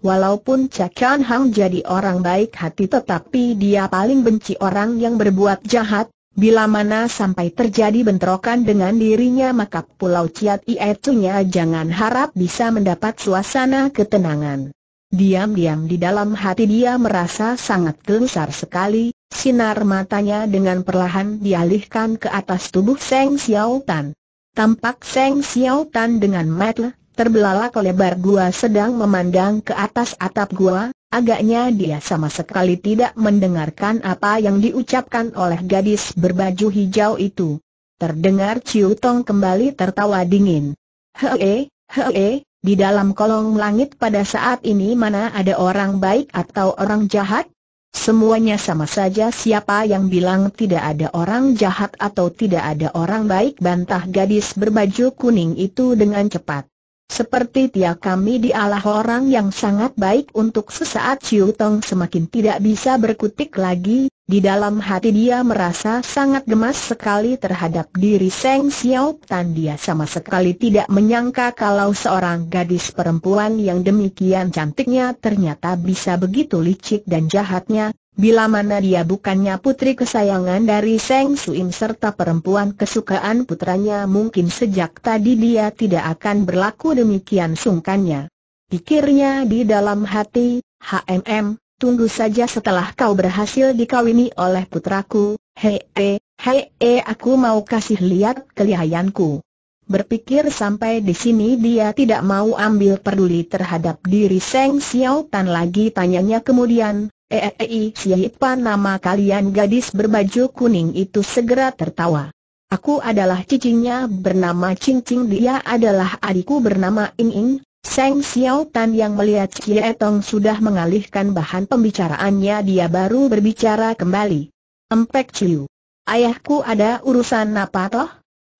Speaker 1: Walaupun Cha Hang jadi orang baik hati tetapi dia paling benci orang yang berbuat jahat, bila mana sampai terjadi bentrokan dengan dirinya maka Pulau Ciat Ietunya jangan harap bisa mendapat suasana ketenangan. Diam-diam di dalam hati dia merasa sangat gelisar sekali, sinar matanya dengan perlahan dialihkan ke atas tubuh Seng Xiao Tan. Tampak Seng Xiao Tan dengan metle terbelalak lebar gua sedang memandang ke atas atap gua, agaknya dia sama sekali tidak mendengarkan apa yang diucapkan oleh gadis berbaju hijau itu. Terdengar Ciu Tong kembali tertawa dingin. Hee, hee, di dalam kolong langit pada saat ini mana ada orang baik atau orang jahat? Semuanya sama saja siapa yang bilang tidak ada orang jahat atau tidak ada orang baik bantah gadis berbaju kuning itu dengan cepat. Seperti tia kami dialah orang yang sangat baik untuk sesaat Chiu Tong semakin tidak bisa berkutik lagi, di dalam hati dia merasa sangat gemas sekali terhadap diri Seng Xiao Tan dia sama sekali tidak menyangka kalau seorang gadis perempuan yang demikian cantiknya ternyata bisa begitu licik dan jahatnya, Bila mana dia bukannya putri kesayangan dari Seng Suim serta perempuan kesukaan putranya mungkin sejak tadi dia tidak akan berlaku demikian sungkannya. Pikirnya di dalam hati, HMM, tunggu saja setelah kau berhasil dikawini oleh putraku, hee, hee, he, aku mau kasih lihat kelihayanku. Berpikir sampai di sini dia tidak mau ambil peduli terhadap diri Seng Xiao Tan lagi tanyanya kemudian, Eei, siapa nama kalian gadis berbaju kuning itu segera tertawa. Aku adalah cicingnya bernama cincing dia adalah adikku bernama Ing Ing. Seng Xiao Tan yang melihat Cie Tong sudah mengalihkan bahan pembicaraannya dia baru berbicara kembali. Empek Ciu. Ayahku ada urusan apa toh?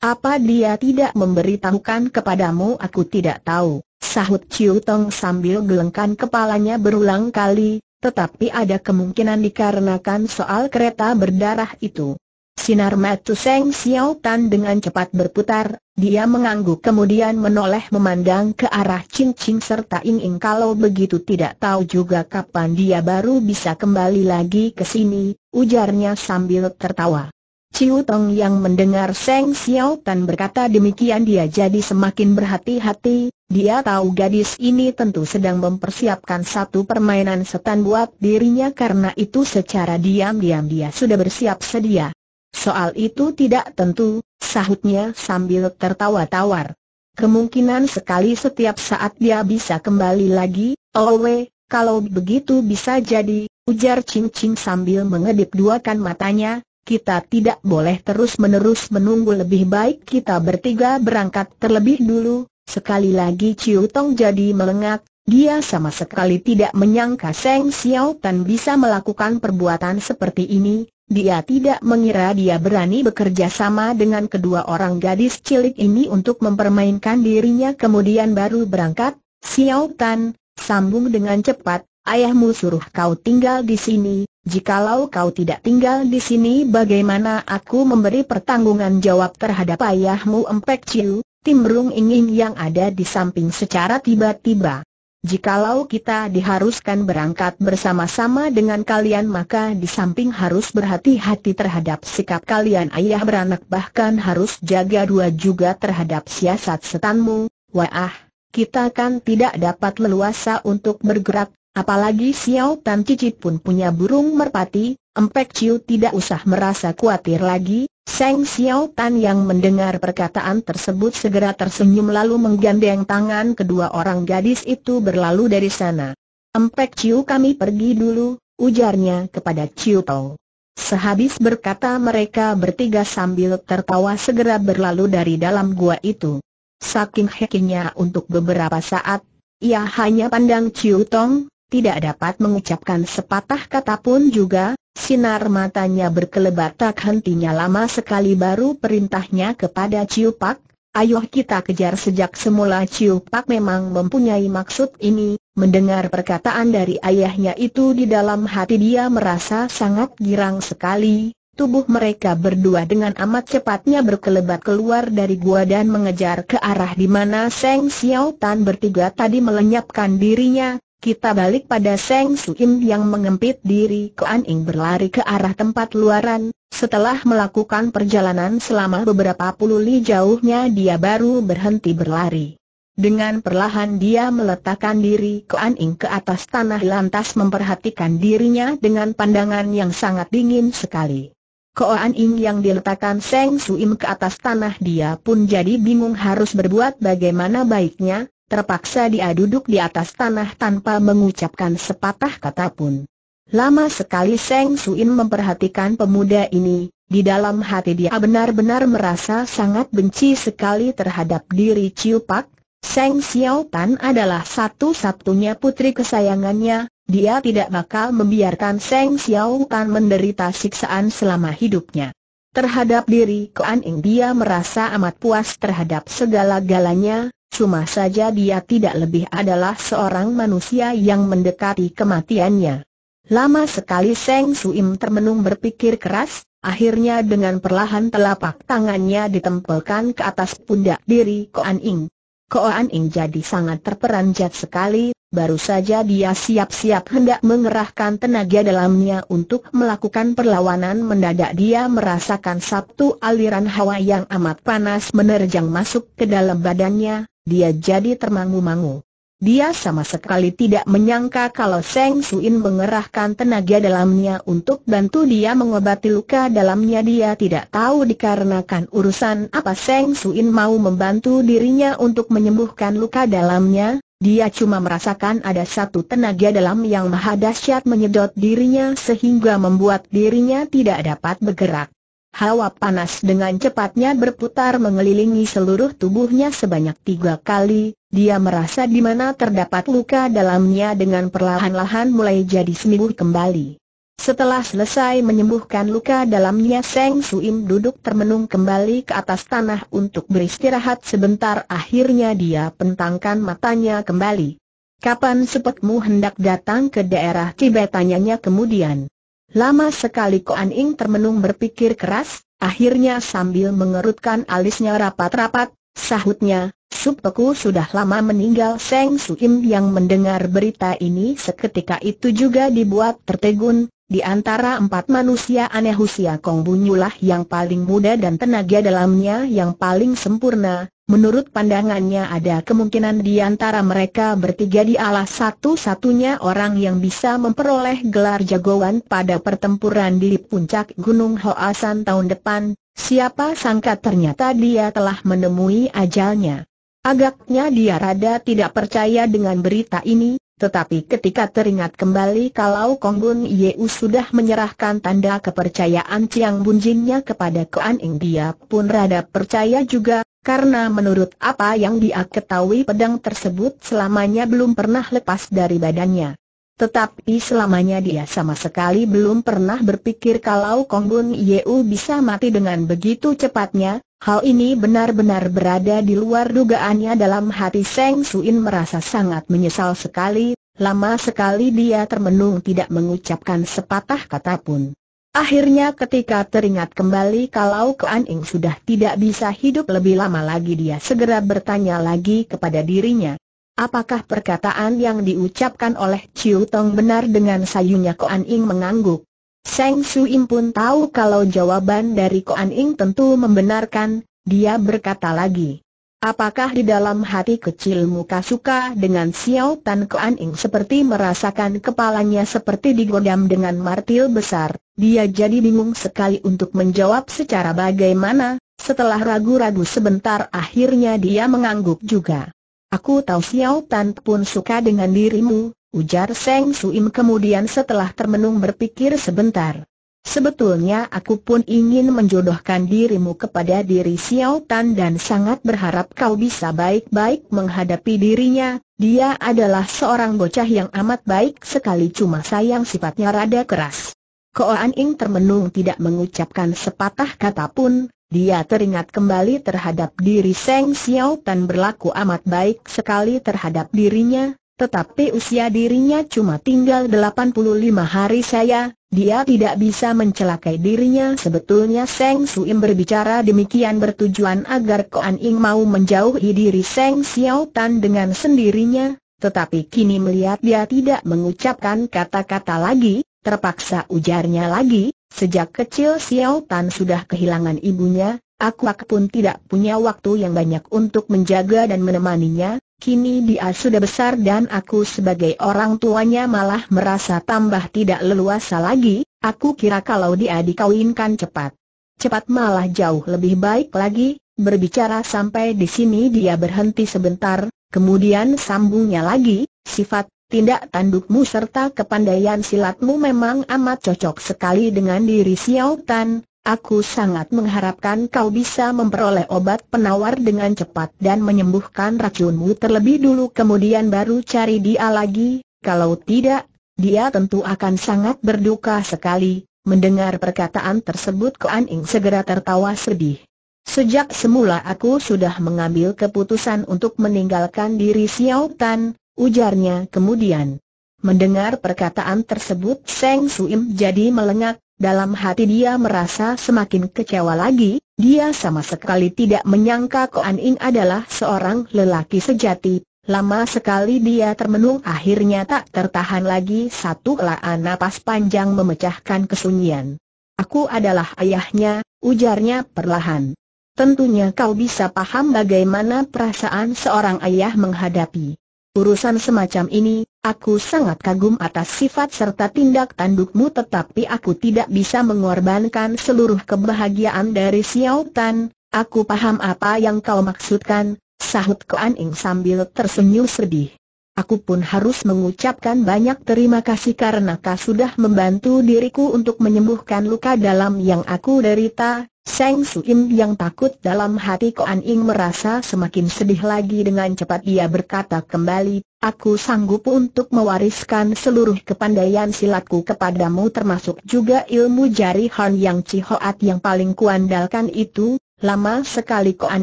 Speaker 1: Apa dia tidak memberitahukan kepadamu aku tidak tahu. Sahut Ciu Tong sambil gelengkan kepalanya berulang kali, tetapi ada kemungkinan dikarenakan soal kereta berdarah itu. Sinar mata Seng Xiao Tan dengan cepat berputar, dia mengangguk kemudian menoleh memandang ke arah Ching Ching serta Ing Ing kalau begitu tidak tahu juga kapan dia baru bisa kembali lagi ke sini, ujarnya sambil tertawa. Ciu Tong yang mendengar Seng Xiao Tan berkata demikian dia jadi semakin berhati-hati, dia tahu gadis ini tentu sedang mempersiapkan satu permainan setan buat dirinya karena itu secara diam-diam dia sudah bersiap sedia. Soal itu tidak tentu, sahutnya sambil tertawa tawar. Kemungkinan sekali setiap saat dia bisa kembali lagi, Owe, oh kalau begitu bisa jadi, ujar Ching Ching sambil mengedip dua duakan matanya, kita tidak boleh terus-menerus menunggu lebih baik kita bertiga berangkat terlebih dulu, Sekali lagi Ciu Tong jadi melengak, dia sama sekali tidak menyangka Seng Xiao Tan bisa melakukan perbuatan seperti ini, dia tidak mengira dia berani bekerja sama dengan kedua orang gadis cilik ini untuk mempermainkan dirinya kemudian baru berangkat, Xiao Tan, sambung dengan cepat, ayahmu suruh kau tinggal di sini, jikalau kau tidak tinggal di sini bagaimana aku memberi pertanggungan jawab terhadap ayahmu Empek Ciu, timbrung ingin yang ada di samping secara tiba-tiba. Jikalau kita diharuskan berangkat bersama-sama dengan kalian maka di samping harus berhati-hati terhadap sikap kalian ayah beranak bahkan harus jaga dua juga terhadap siasat setanmu, wah, kita kan tidak dapat leluasa untuk bergerak, Apalagi Xiao Tan Cici pun punya burung merpati, Empek Ciu tidak usah merasa khawatir lagi, Seng Xiao Tan yang mendengar perkataan tersebut segera tersenyum lalu menggandeng tangan kedua orang gadis itu berlalu dari sana. Empek Ciu kami pergi dulu, ujarnya kepada Ciu Tong. Sehabis berkata mereka bertiga sambil tertawa segera berlalu dari dalam gua itu. Saking hekinya untuk beberapa saat, ia hanya pandang Ciu Tong, tidak dapat mengucapkan sepatah kata pun juga, sinar matanya berkelebat tak hentinya lama sekali baru perintahnya kepada Ciu Pak, ayo kita kejar sejak semula Ciu Pak memang mempunyai maksud ini, mendengar perkataan dari ayahnya itu di dalam hati dia merasa sangat girang sekali, Tubuh mereka berdua dengan amat cepatnya berkelebat keluar dari gua dan mengejar ke arah di mana Seng Xiao Tan bertiga tadi melenyapkan dirinya, kita balik pada Seng Suim yang mengempit diri ke Ing berlari ke arah tempat luaran, setelah melakukan perjalanan selama beberapa puluh li jauhnya dia baru berhenti berlari. Dengan perlahan dia meletakkan diri ke Ing ke atas tanah lantas memperhatikan dirinya dengan pandangan yang sangat dingin sekali. Koan Ing yang diletakkan Seng Suim ke atas tanah dia pun jadi bingung harus berbuat bagaimana baiknya, Terpaksa dia duduk di atas tanah tanpa mengucapkan sepatah kata pun. Lama sekali Seng Suin memperhatikan pemuda ini, di dalam hati dia benar-benar merasa sangat benci sekali terhadap diri Ciu Pak. Seng Xiao Tan adalah satu-satunya putri kesayangannya, dia tidak bakal membiarkan Seng Xiao Tan menderita siksaan selama hidupnya. Terhadap diri Kuan Ing dia merasa amat puas terhadap segala galanya, Cuma saja dia tidak lebih adalah seorang manusia yang mendekati kematiannya. Lama sekali Seng Suim termenung berpikir keras, akhirnya dengan perlahan telapak tangannya ditempelkan ke atas pundak diri Koan Ing. Koan Ing jadi sangat terperanjat sekali, baru saja dia siap-siap hendak mengerahkan tenaga dalamnya untuk melakukan perlawanan mendadak dia merasakan sabtu aliran hawa yang amat panas menerjang masuk ke dalam badannya, dia jadi termangu-mangu. Dia sama sekali tidak menyangka kalau Seng Suin mengerahkan tenaga dalamnya untuk bantu dia mengobati luka dalamnya dia tidak tahu dikarenakan urusan apa Seng Suin mau membantu dirinya untuk menyembuhkan luka dalamnya, dia cuma merasakan ada satu tenaga dalam yang maha dahsyat menyedot dirinya sehingga membuat dirinya tidak dapat bergerak. Hawa panas dengan cepatnya berputar mengelilingi seluruh tubuhnya sebanyak tiga kali, dia merasa di mana terdapat luka dalamnya dengan perlahan-lahan mulai jadi sembuh kembali. Setelah selesai menyembuhkan luka dalamnya Seng Suim duduk termenung kembali ke atas tanah untuk beristirahat sebentar akhirnya dia pentangkan matanya kembali. Kapan sepetmu hendak datang ke daerah Tibet tanyanya kemudian. Lama sekali Koan Ing termenung berpikir keras, akhirnya sambil mengerutkan alisnya rapat-rapat, sahutnya, Subpeku sudah lama meninggal Seng Suim yang mendengar berita ini seketika itu juga dibuat tertegun, di antara empat manusia aneh usia Kong Bunyulah yang paling muda dan tenaga dalamnya yang paling sempurna, menurut pandangannya ada kemungkinan di antara mereka bertiga di dialah satu-satunya orang yang bisa memperoleh gelar jagoan pada pertempuran di puncak Gunung Hoasan tahun depan, siapa sangka ternyata dia telah menemui ajalnya. Agaknya dia rada tidak percaya dengan berita ini, tetapi ketika teringat kembali kalau Konggun Yeu sudah menyerahkan tanda kepercayaan Chiang Jinnya kepada Koan Ing dia pun rada percaya juga, karena menurut apa yang dia ketahui pedang tersebut selamanya belum pernah lepas dari badannya. Tetapi selamanya dia sama sekali belum pernah berpikir kalau Konggun Yeu bisa mati dengan begitu cepatnya, Hal ini benar-benar berada di luar dugaannya dalam hati Seng Suin merasa sangat menyesal sekali, lama sekali dia termenung tidak mengucapkan sepatah kata pun. Akhirnya ketika teringat kembali kalau Kuan Ing sudah tidak bisa hidup lebih lama lagi dia segera bertanya lagi kepada dirinya. Apakah perkataan yang diucapkan oleh Chiu Tong benar dengan sayunya Kuan Ing mengangguk? Seng Suim pun tahu kalau jawaban dari Koan Ing tentu membenarkan, dia berkata lagi. Apakah di dalam hati kecilmu kasuka dengan Xiao Tan Koan Ing seperti merasakan kepalanya seperti digodam dengan martil besar? Dia jadi bingung sekali untuk menjawab secara bagaimana, setelah ragu-ragu sebentar akhirnya dia mengangguk juga. Aku tahu Xiao Tan pun suka dengan dirimu, Ujar Seng Suim kemudian setelah termenung berpikir sebentar. Sebetulnya aku pun ingin menjodohkan dirimu kepada diri Xiao Tan dan sangat berharap kau bisa baik-baik menghadapi dirinya. Dia adalah seorang bocah yang amat baik sekali cuma sayang sifatnya rada keras. An Ing termenung tidak mengucapkan sepatah kata pun, dia teringat kembali terhadap diri Seng Xiao Tan berlaku amat baik sekali terhadap dirinya, tetapi usia dirinya cuma tinggal 85 hari saya, dia tidak bisa mencelakai dirinya Sebetulnya Seng Suim berbicara demikian bertujuan agar Koan Ing mau menjauhi diri Seng Xiao Tan dengan sendirinya Tetapi kini melihat dia tidak mengucapkan kata-kata lagi, terpaksa ujarnya lagi Sejak kecil Xiao Tan sudah kehilangan ibunya, Aku pun tidak punya waktu yang banyak untuk menjaga dan menemaninya, Kini dia sudah besar dan aku sebagai orang tuanya malah merasa tambah tidak leluasa lagi, aku kira kalau dia dikawinkan cepat. Cepat malah jauh lebih baik lagi, berbicara sampai di sini dia berhenti sebentar, kemudian sambungnya lagi, sifat Tindak tandukmu serta kepandaian silatmu memang amat cocok sekali dengan diri Xiao Tan, Aku sangat mengharapkan kau bisa memperoleh obat penawar dengan cepat dan menyembuhkan racunmu terlebih dulu kemudian baru cari dia lagi, kalau tidak, dia tentu akan sangat berduka sekali. Mendengar perkataan tersebut Kuan Ing segera tertawa sedih. Sejak semula aku sudah mengambil keputusan untuk meninggalkan diri Xiao Tan, ujarnya kemudian. Mendengar perkataan tersebut Seng Suim jadi melengak, dalam hati dia merasa semakin kecewa lagi, dia sama sekali tidak menyangka Koan Ing adalah seorang lelaki sejati. Lama sekali dia termenung akhirnya tak tertahan lagi satu kelaan napas panjang memecahkan kesunyian. Aku adalah ayahnya, ujarnya perlahan. Tentunya kau bisa paham bagaimana perasaan seorang ayah menghadapi urusan semacam ini, Aku sangat kagum atas sifat serta tindak tandukmu tetapi aku tidak bisa mengorbankan seluruh kebahagiaan dari Xiao Tan, aku paham apa yang kau maksudkan, sahut Kuan Ing sambil tersenyum sedih. Aku pun harus mengucapkan banyak terima kasih karena kau sudah membantu diriku untuk menyembuhkan luka dalam yang aku derita, Seng Suim yang takut dalam hati Koan Ing merasa semakin sedih lagi dengan cepat ia berkata kembali, aku sanggup untuk mewariskan seluruh kepandaian silatku kepadamu termasuk juga ilmu jari Han yang Cihoat yang paling kuandalkan itu. Lama sekali Koan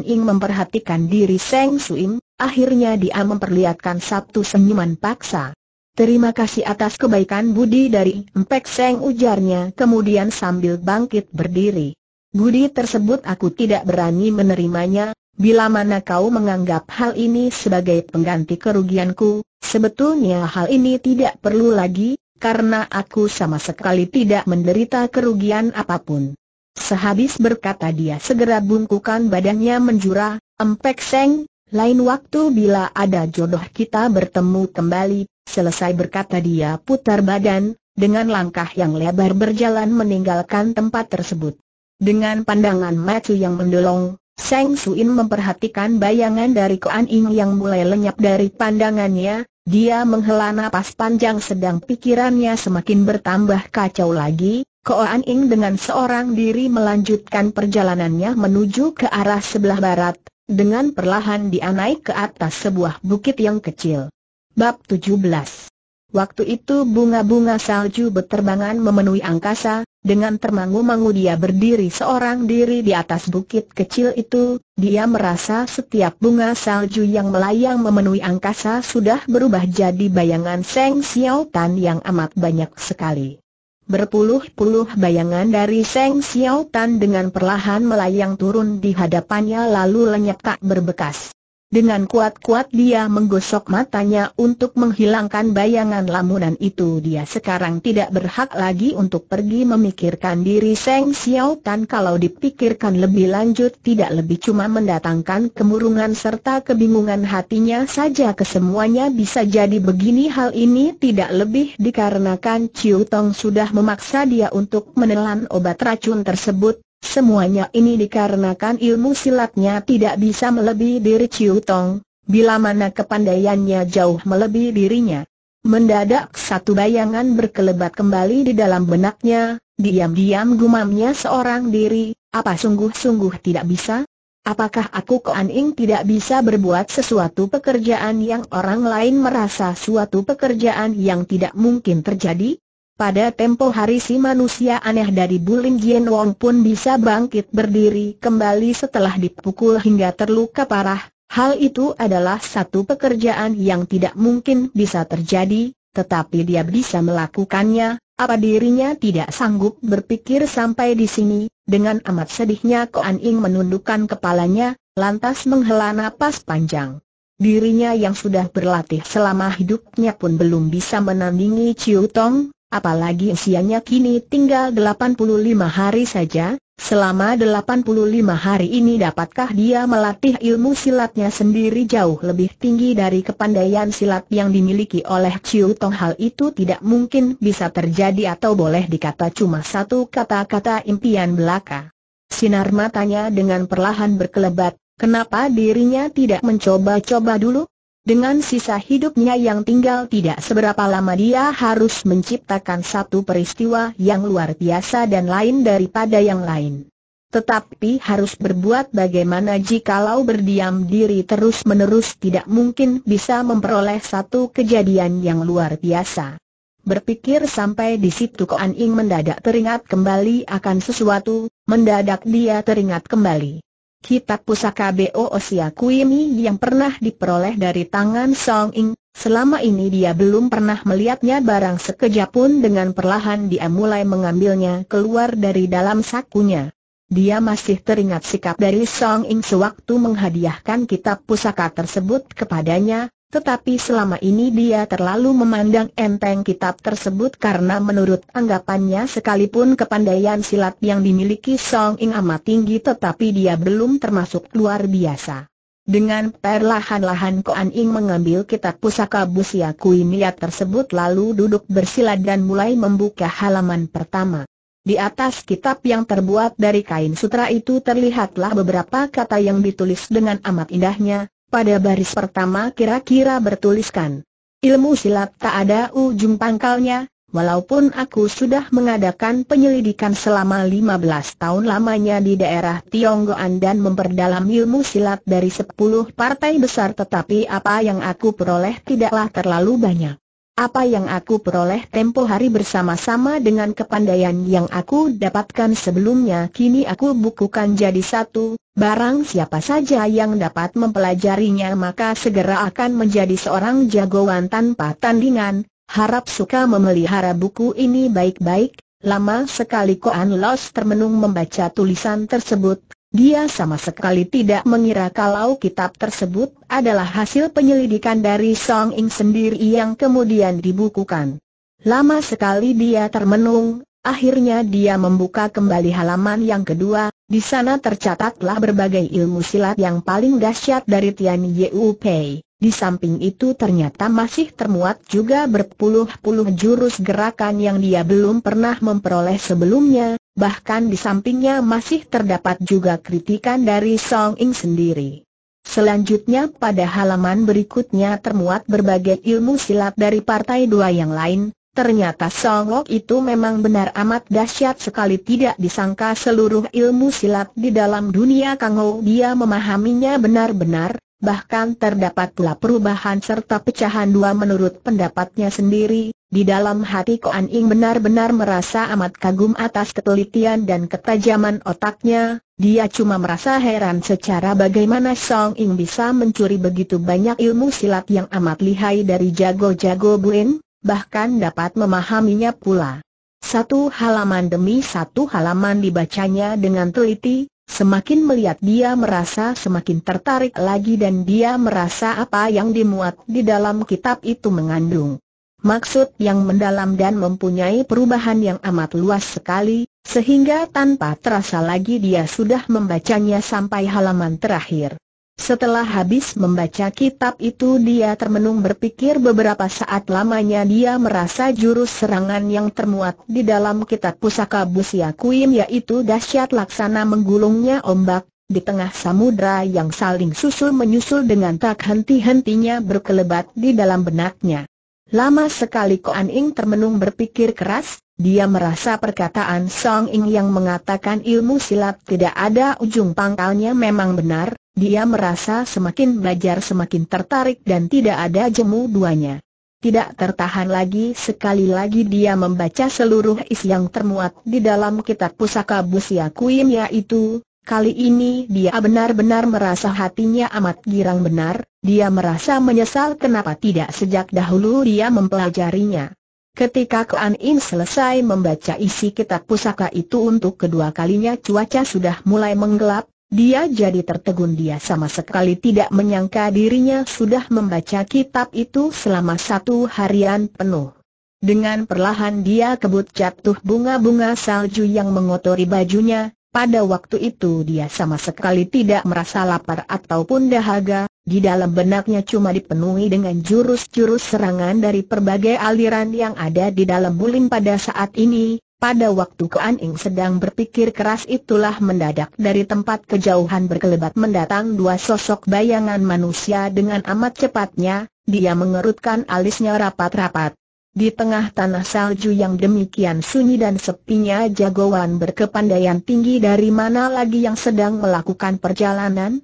Speaker 1: Ing memperhatikan diri Seng Suim, akhirnya dia memperlihatkan satu senyuman paksa. Terima kasih atas kebaikan budi dari Empek Seng ujarnya kemudian sambil bangkit berdiri. Budi tersebut aku tidak berani menerimanya, bila mana kau menganggap hal ini sebagai pengganti kerugianku, sebetulnya hal ini tidak perlu lagi, karena aku sama sekali tidak menderita kerugian apapun. Sehabis berkata dia segera bungkukan badannya menjura, empek seng, lain waktu bila ada jodoh kita bertemu kembali, selesai berkata dia putar badan, dengan langkah yang lebar berjalan meninggalkan tempat tersebut. Dengan pandangan mata yang mendelong, Seng Suin memperhatikan bayangan dari Kuan Ing yang mulai lenyap dari pandangannya, dia menghela nafas panjang sedang pikirannya semakin bertambah kacau lagi, Kuan Ing dengan seorang diri melanjutkan perjalanannya menuju ke arah sebelah barat, dengan perlahan dia naik ke atas sebuah bukit yang kecil. Bab 17 Waktu itu bunga-bunga salju berterbangan memenuhi angkasa, dengan termangu-mangu dia berdiri seorang diri di atas bukit kecil itu, dia merasa setiap bunga salju yang melayang memenuhi angkasa sudah berubah jadi bayangan Seng Xiao Tan yang amat banyak sekali. Berpuluh-puluh bayangan dari Seng Xiao Tan dengan perlahan melayang turun di hadapannya lalu lenyap tak berbekas. Dengan kuat-kuat dia menggosok matanya untuk menghilangkan bayangan lamunan itu Dia sekarang tidak berhak lagi untuk pergi memikirkan diri Seng Xiao Tan Kalau dipikirkan lebih lanjut tidak lebih cuma mendatangkan kemurungan serta kebingungan hatinya saja Kesemuanya bisa jadi begini hal ini tidak lebih dikarenakan Chiu Tong sudah memaksa dia untuk menelan obat racun tersebut Semuanya ini dikarenakan ilmu silatnya tidak bisa melebihi diri Ciu Tong, bila mana kepandaiannya jauh melebihi dirinya. Mendadak satu bayangan berkelebat kembali di dalam benaknya, diam-diam gumamnya seorang diri, apa sungguh-sungguh tidak bisa? Apakah aku Koan Ing tidak bisa berbuat sesuatu pekerjaan yang orang lain merasa suatu pekerjaan yang tidak mungkin terjadi? Pada tempo hari si manusia aneh dari Bulim Jien Wong pun bisa bangkit berdiri kembali setelah dipukul hingga terluka parah. Hal itu adalah satu pekerjaan yang tidak mungkin bisa terjadi, tetapi dia bisa melakukannya. Apa dirinya tidak sanggup berpikir sampai di sini? Dengan amat sedihnya Koan Ing menundukkan kepalanya, lantas menghela napas panjang. Dirinya yang sudah berlatih selama hidupnya pun belum bisa menandingi Chiu Tong, apalagi usianya kini tinggal 85 hari saja, selama 85 hari ini dapatkah dia melatih ilmu silatnya sendiri jauh lebih tinggi dari kepandaian silat yang dimiliki oleh Chiu Tong hal itu tidak mungkin bisa terjadi atau boleh dikata cuma satu kata-kata impian belaka. Sinar matanya dengan perlahan berkelebat, kenapa dirinya tidak mencoba-coba dulu? Dengan sisa hidupnya yang tinggal tidak seberapa lama dia harus menciptakan satu peristiwa yang luar biasa dan lain daripada yang lain. Tetapi harus berbuat bagaimana jikalau berdiam diri terus-menerus tidak mungkin bisa memperoleh satu kejadian yang luar biasa. Berpikir sampai di situ Koan Ing mendadak teringat kembali akan sesuatu, mendadak dia teringat kembali. Kitab pusaka Bo Sia Kuimi yang pernah diperoleh dari tangan Song Ing, selama ini dia belum pernah melihatnya barang sekejap pun dengan perlahan dia mulai mengambilnya keluar dari dalam sakunya. Dia masih teringat sikap dari Song Ing sewaktu menghadiahkan kitab pusaka tersebut kepadanya, tetapi selama ini dia terlalu memandang enteng kitab tersebut karena menurut anggapannya sekalipun kepandaian silat yang dimiliki Song Ing amat tinggi tetapi dia belum termasuk luar biasa. Dengan perlahan-lahan Koan Ing mengambil kitab pusaka Busia Kui Niat tersebut lalu duduk bersila dan mulai membuka halaman pertama. Di atas kitab yang terbuat dari kain sutra itu terlihatlah beberapa kata yang ditulis dengan amat indahnya, pada baris pertama kira-kira bertuliskan. Ilmu silat tak ada ujung pangkalnya, walaupun aku sudah mengadakan penyelidikan selama 15 tahun lamanya di daerah Tionggoan dan memperdalam ilmu silat dari 10 partai besar tetapi apa yang aku peroleh tidaklah terlalu banyak. Apa yang aku peroleh tempo hari bersama-sama dengan kepandaian yang aku dapatkan sebelumnya kini aku bukukan jadi satu, barang siapa saja yang dapat mempelajarinya maka segera akan menjadi seorang jagoan tanpa tandingan. Harap suka memelihara buku ini baik-baik, Lama sekali Koan Los termenung membaca tulisan tersebut, dia sama sekali tidak mengira kalau kitab tersebut adalah hasil penyelidikan dari Song Ing sendiri yang kemudian dibukukan. Lama sekali dia termenung, akhirnya dia membuka kembali halaman yang kedua, di sana tercatatlah berbagai ilmu silat yang paling dahsyat dari Tian Yu Pei. Di samping itu ternyata masih termuat juga berpuluh-puluh jurus gerakan yang dia belum pernah memperoleh sebelumnya, bahkan di sampingnya masih terdapat juga kritikan dari Song Ing sendiri. Selanjutnya pada halaman berikutnya termuat berbagai ilmu silat dari partai dua yang lain, ternyata Song Lok itu memang benar amat dahsyat sekali tidak disangka seluruh ilmu silat di dalam dunia Ho dia memahaminya benar-benar, bahkan terdapat pula perubahan serta pecahan dua menurut pendapatnya sendiri, di dalam hati Koan Ing benar-benar merasa amat kagum atas ketelitian dan ketajaman otaknya, dia cuma merasa heran secara bagaimana Song Ing bisa mencuri begitu banyak ilmu silat yang amat lihai dari jago-jago Buin, bahkan dapat memahaminya pula. Satu halaman demi satu halaman dibacanya dengan teliti, Semakin melihat dia merasa semakin tertarik lagi dan dia merasa apa yang dimuat di dalam kitab itu mengandung maksud yang mendalam dan mempunyai perubahan yang amat luas sekali, sehingga tanpa terasa lagi dia sudah membacanya sampai halaman terakhir. Setelah habis membaca kitab itu dia termenung berpikir beberapa saat lamanya dia merasa jurus serangan yang termuat di dalam kitab pusaka Busia Kuim yaitu dahsyat laksana menggulungnya ombak, di tengah samudra yang saling susul-menyusul dengan tak henti-hentinya berkelebat di dalam benaknya. Lama sekali Koan Ing termenung berpikir keras, dia merasa perkataan Song Ing yang mengatakan ilmu silat tidak ada ujung pangkalnya memang benar, dia merasa semakin belajar semakin tertarik dan tidak ada jemu duanya. Tidak tertahan lagi sekali lagi dia membaca seluruh is yang termuat di dalam kitab pusaka Busia Kuim yaitu, kali ini dia benar-benar merasa hatinya amat girang benar, dia merasa menyesal kenapa tidak sejak dahulu dia mempelajarinya. Ketika Kuan Im selesai membaca isi kitab pusaka itu untuk kedua kalinya cuaca sudah mulai menggelap, dia jadi tertegun dia sama sekali tidak menyangka dirinya sudah membaca kitab itu selama satu harian penuh. Dengan perlahan dia kebut jatuh bunga-bunga salju yang mengotori bajunya, pada waktu itu dia sama sekali tidak merasa lapar ataupun dahaga, di dalam benaknya cuma dipenuhi dengan jurus-jurus serangan dari berbagai aliran yang ada di dalam bulim pada saat ini, pada waktu Kuan Ing sedang berpikir keras itulah mendadak dari tempat kejauhan berkelebat mendatang dua sosok bayangan manusia dengan amat cepatnya, dia mengerutkan alisnya rapat-rapat. Di tengah tanah salju yang demikian sunyi dan sepinya jagoan berkepandaian tinggi dari mana lagi yang sedang melakukan perjalanan?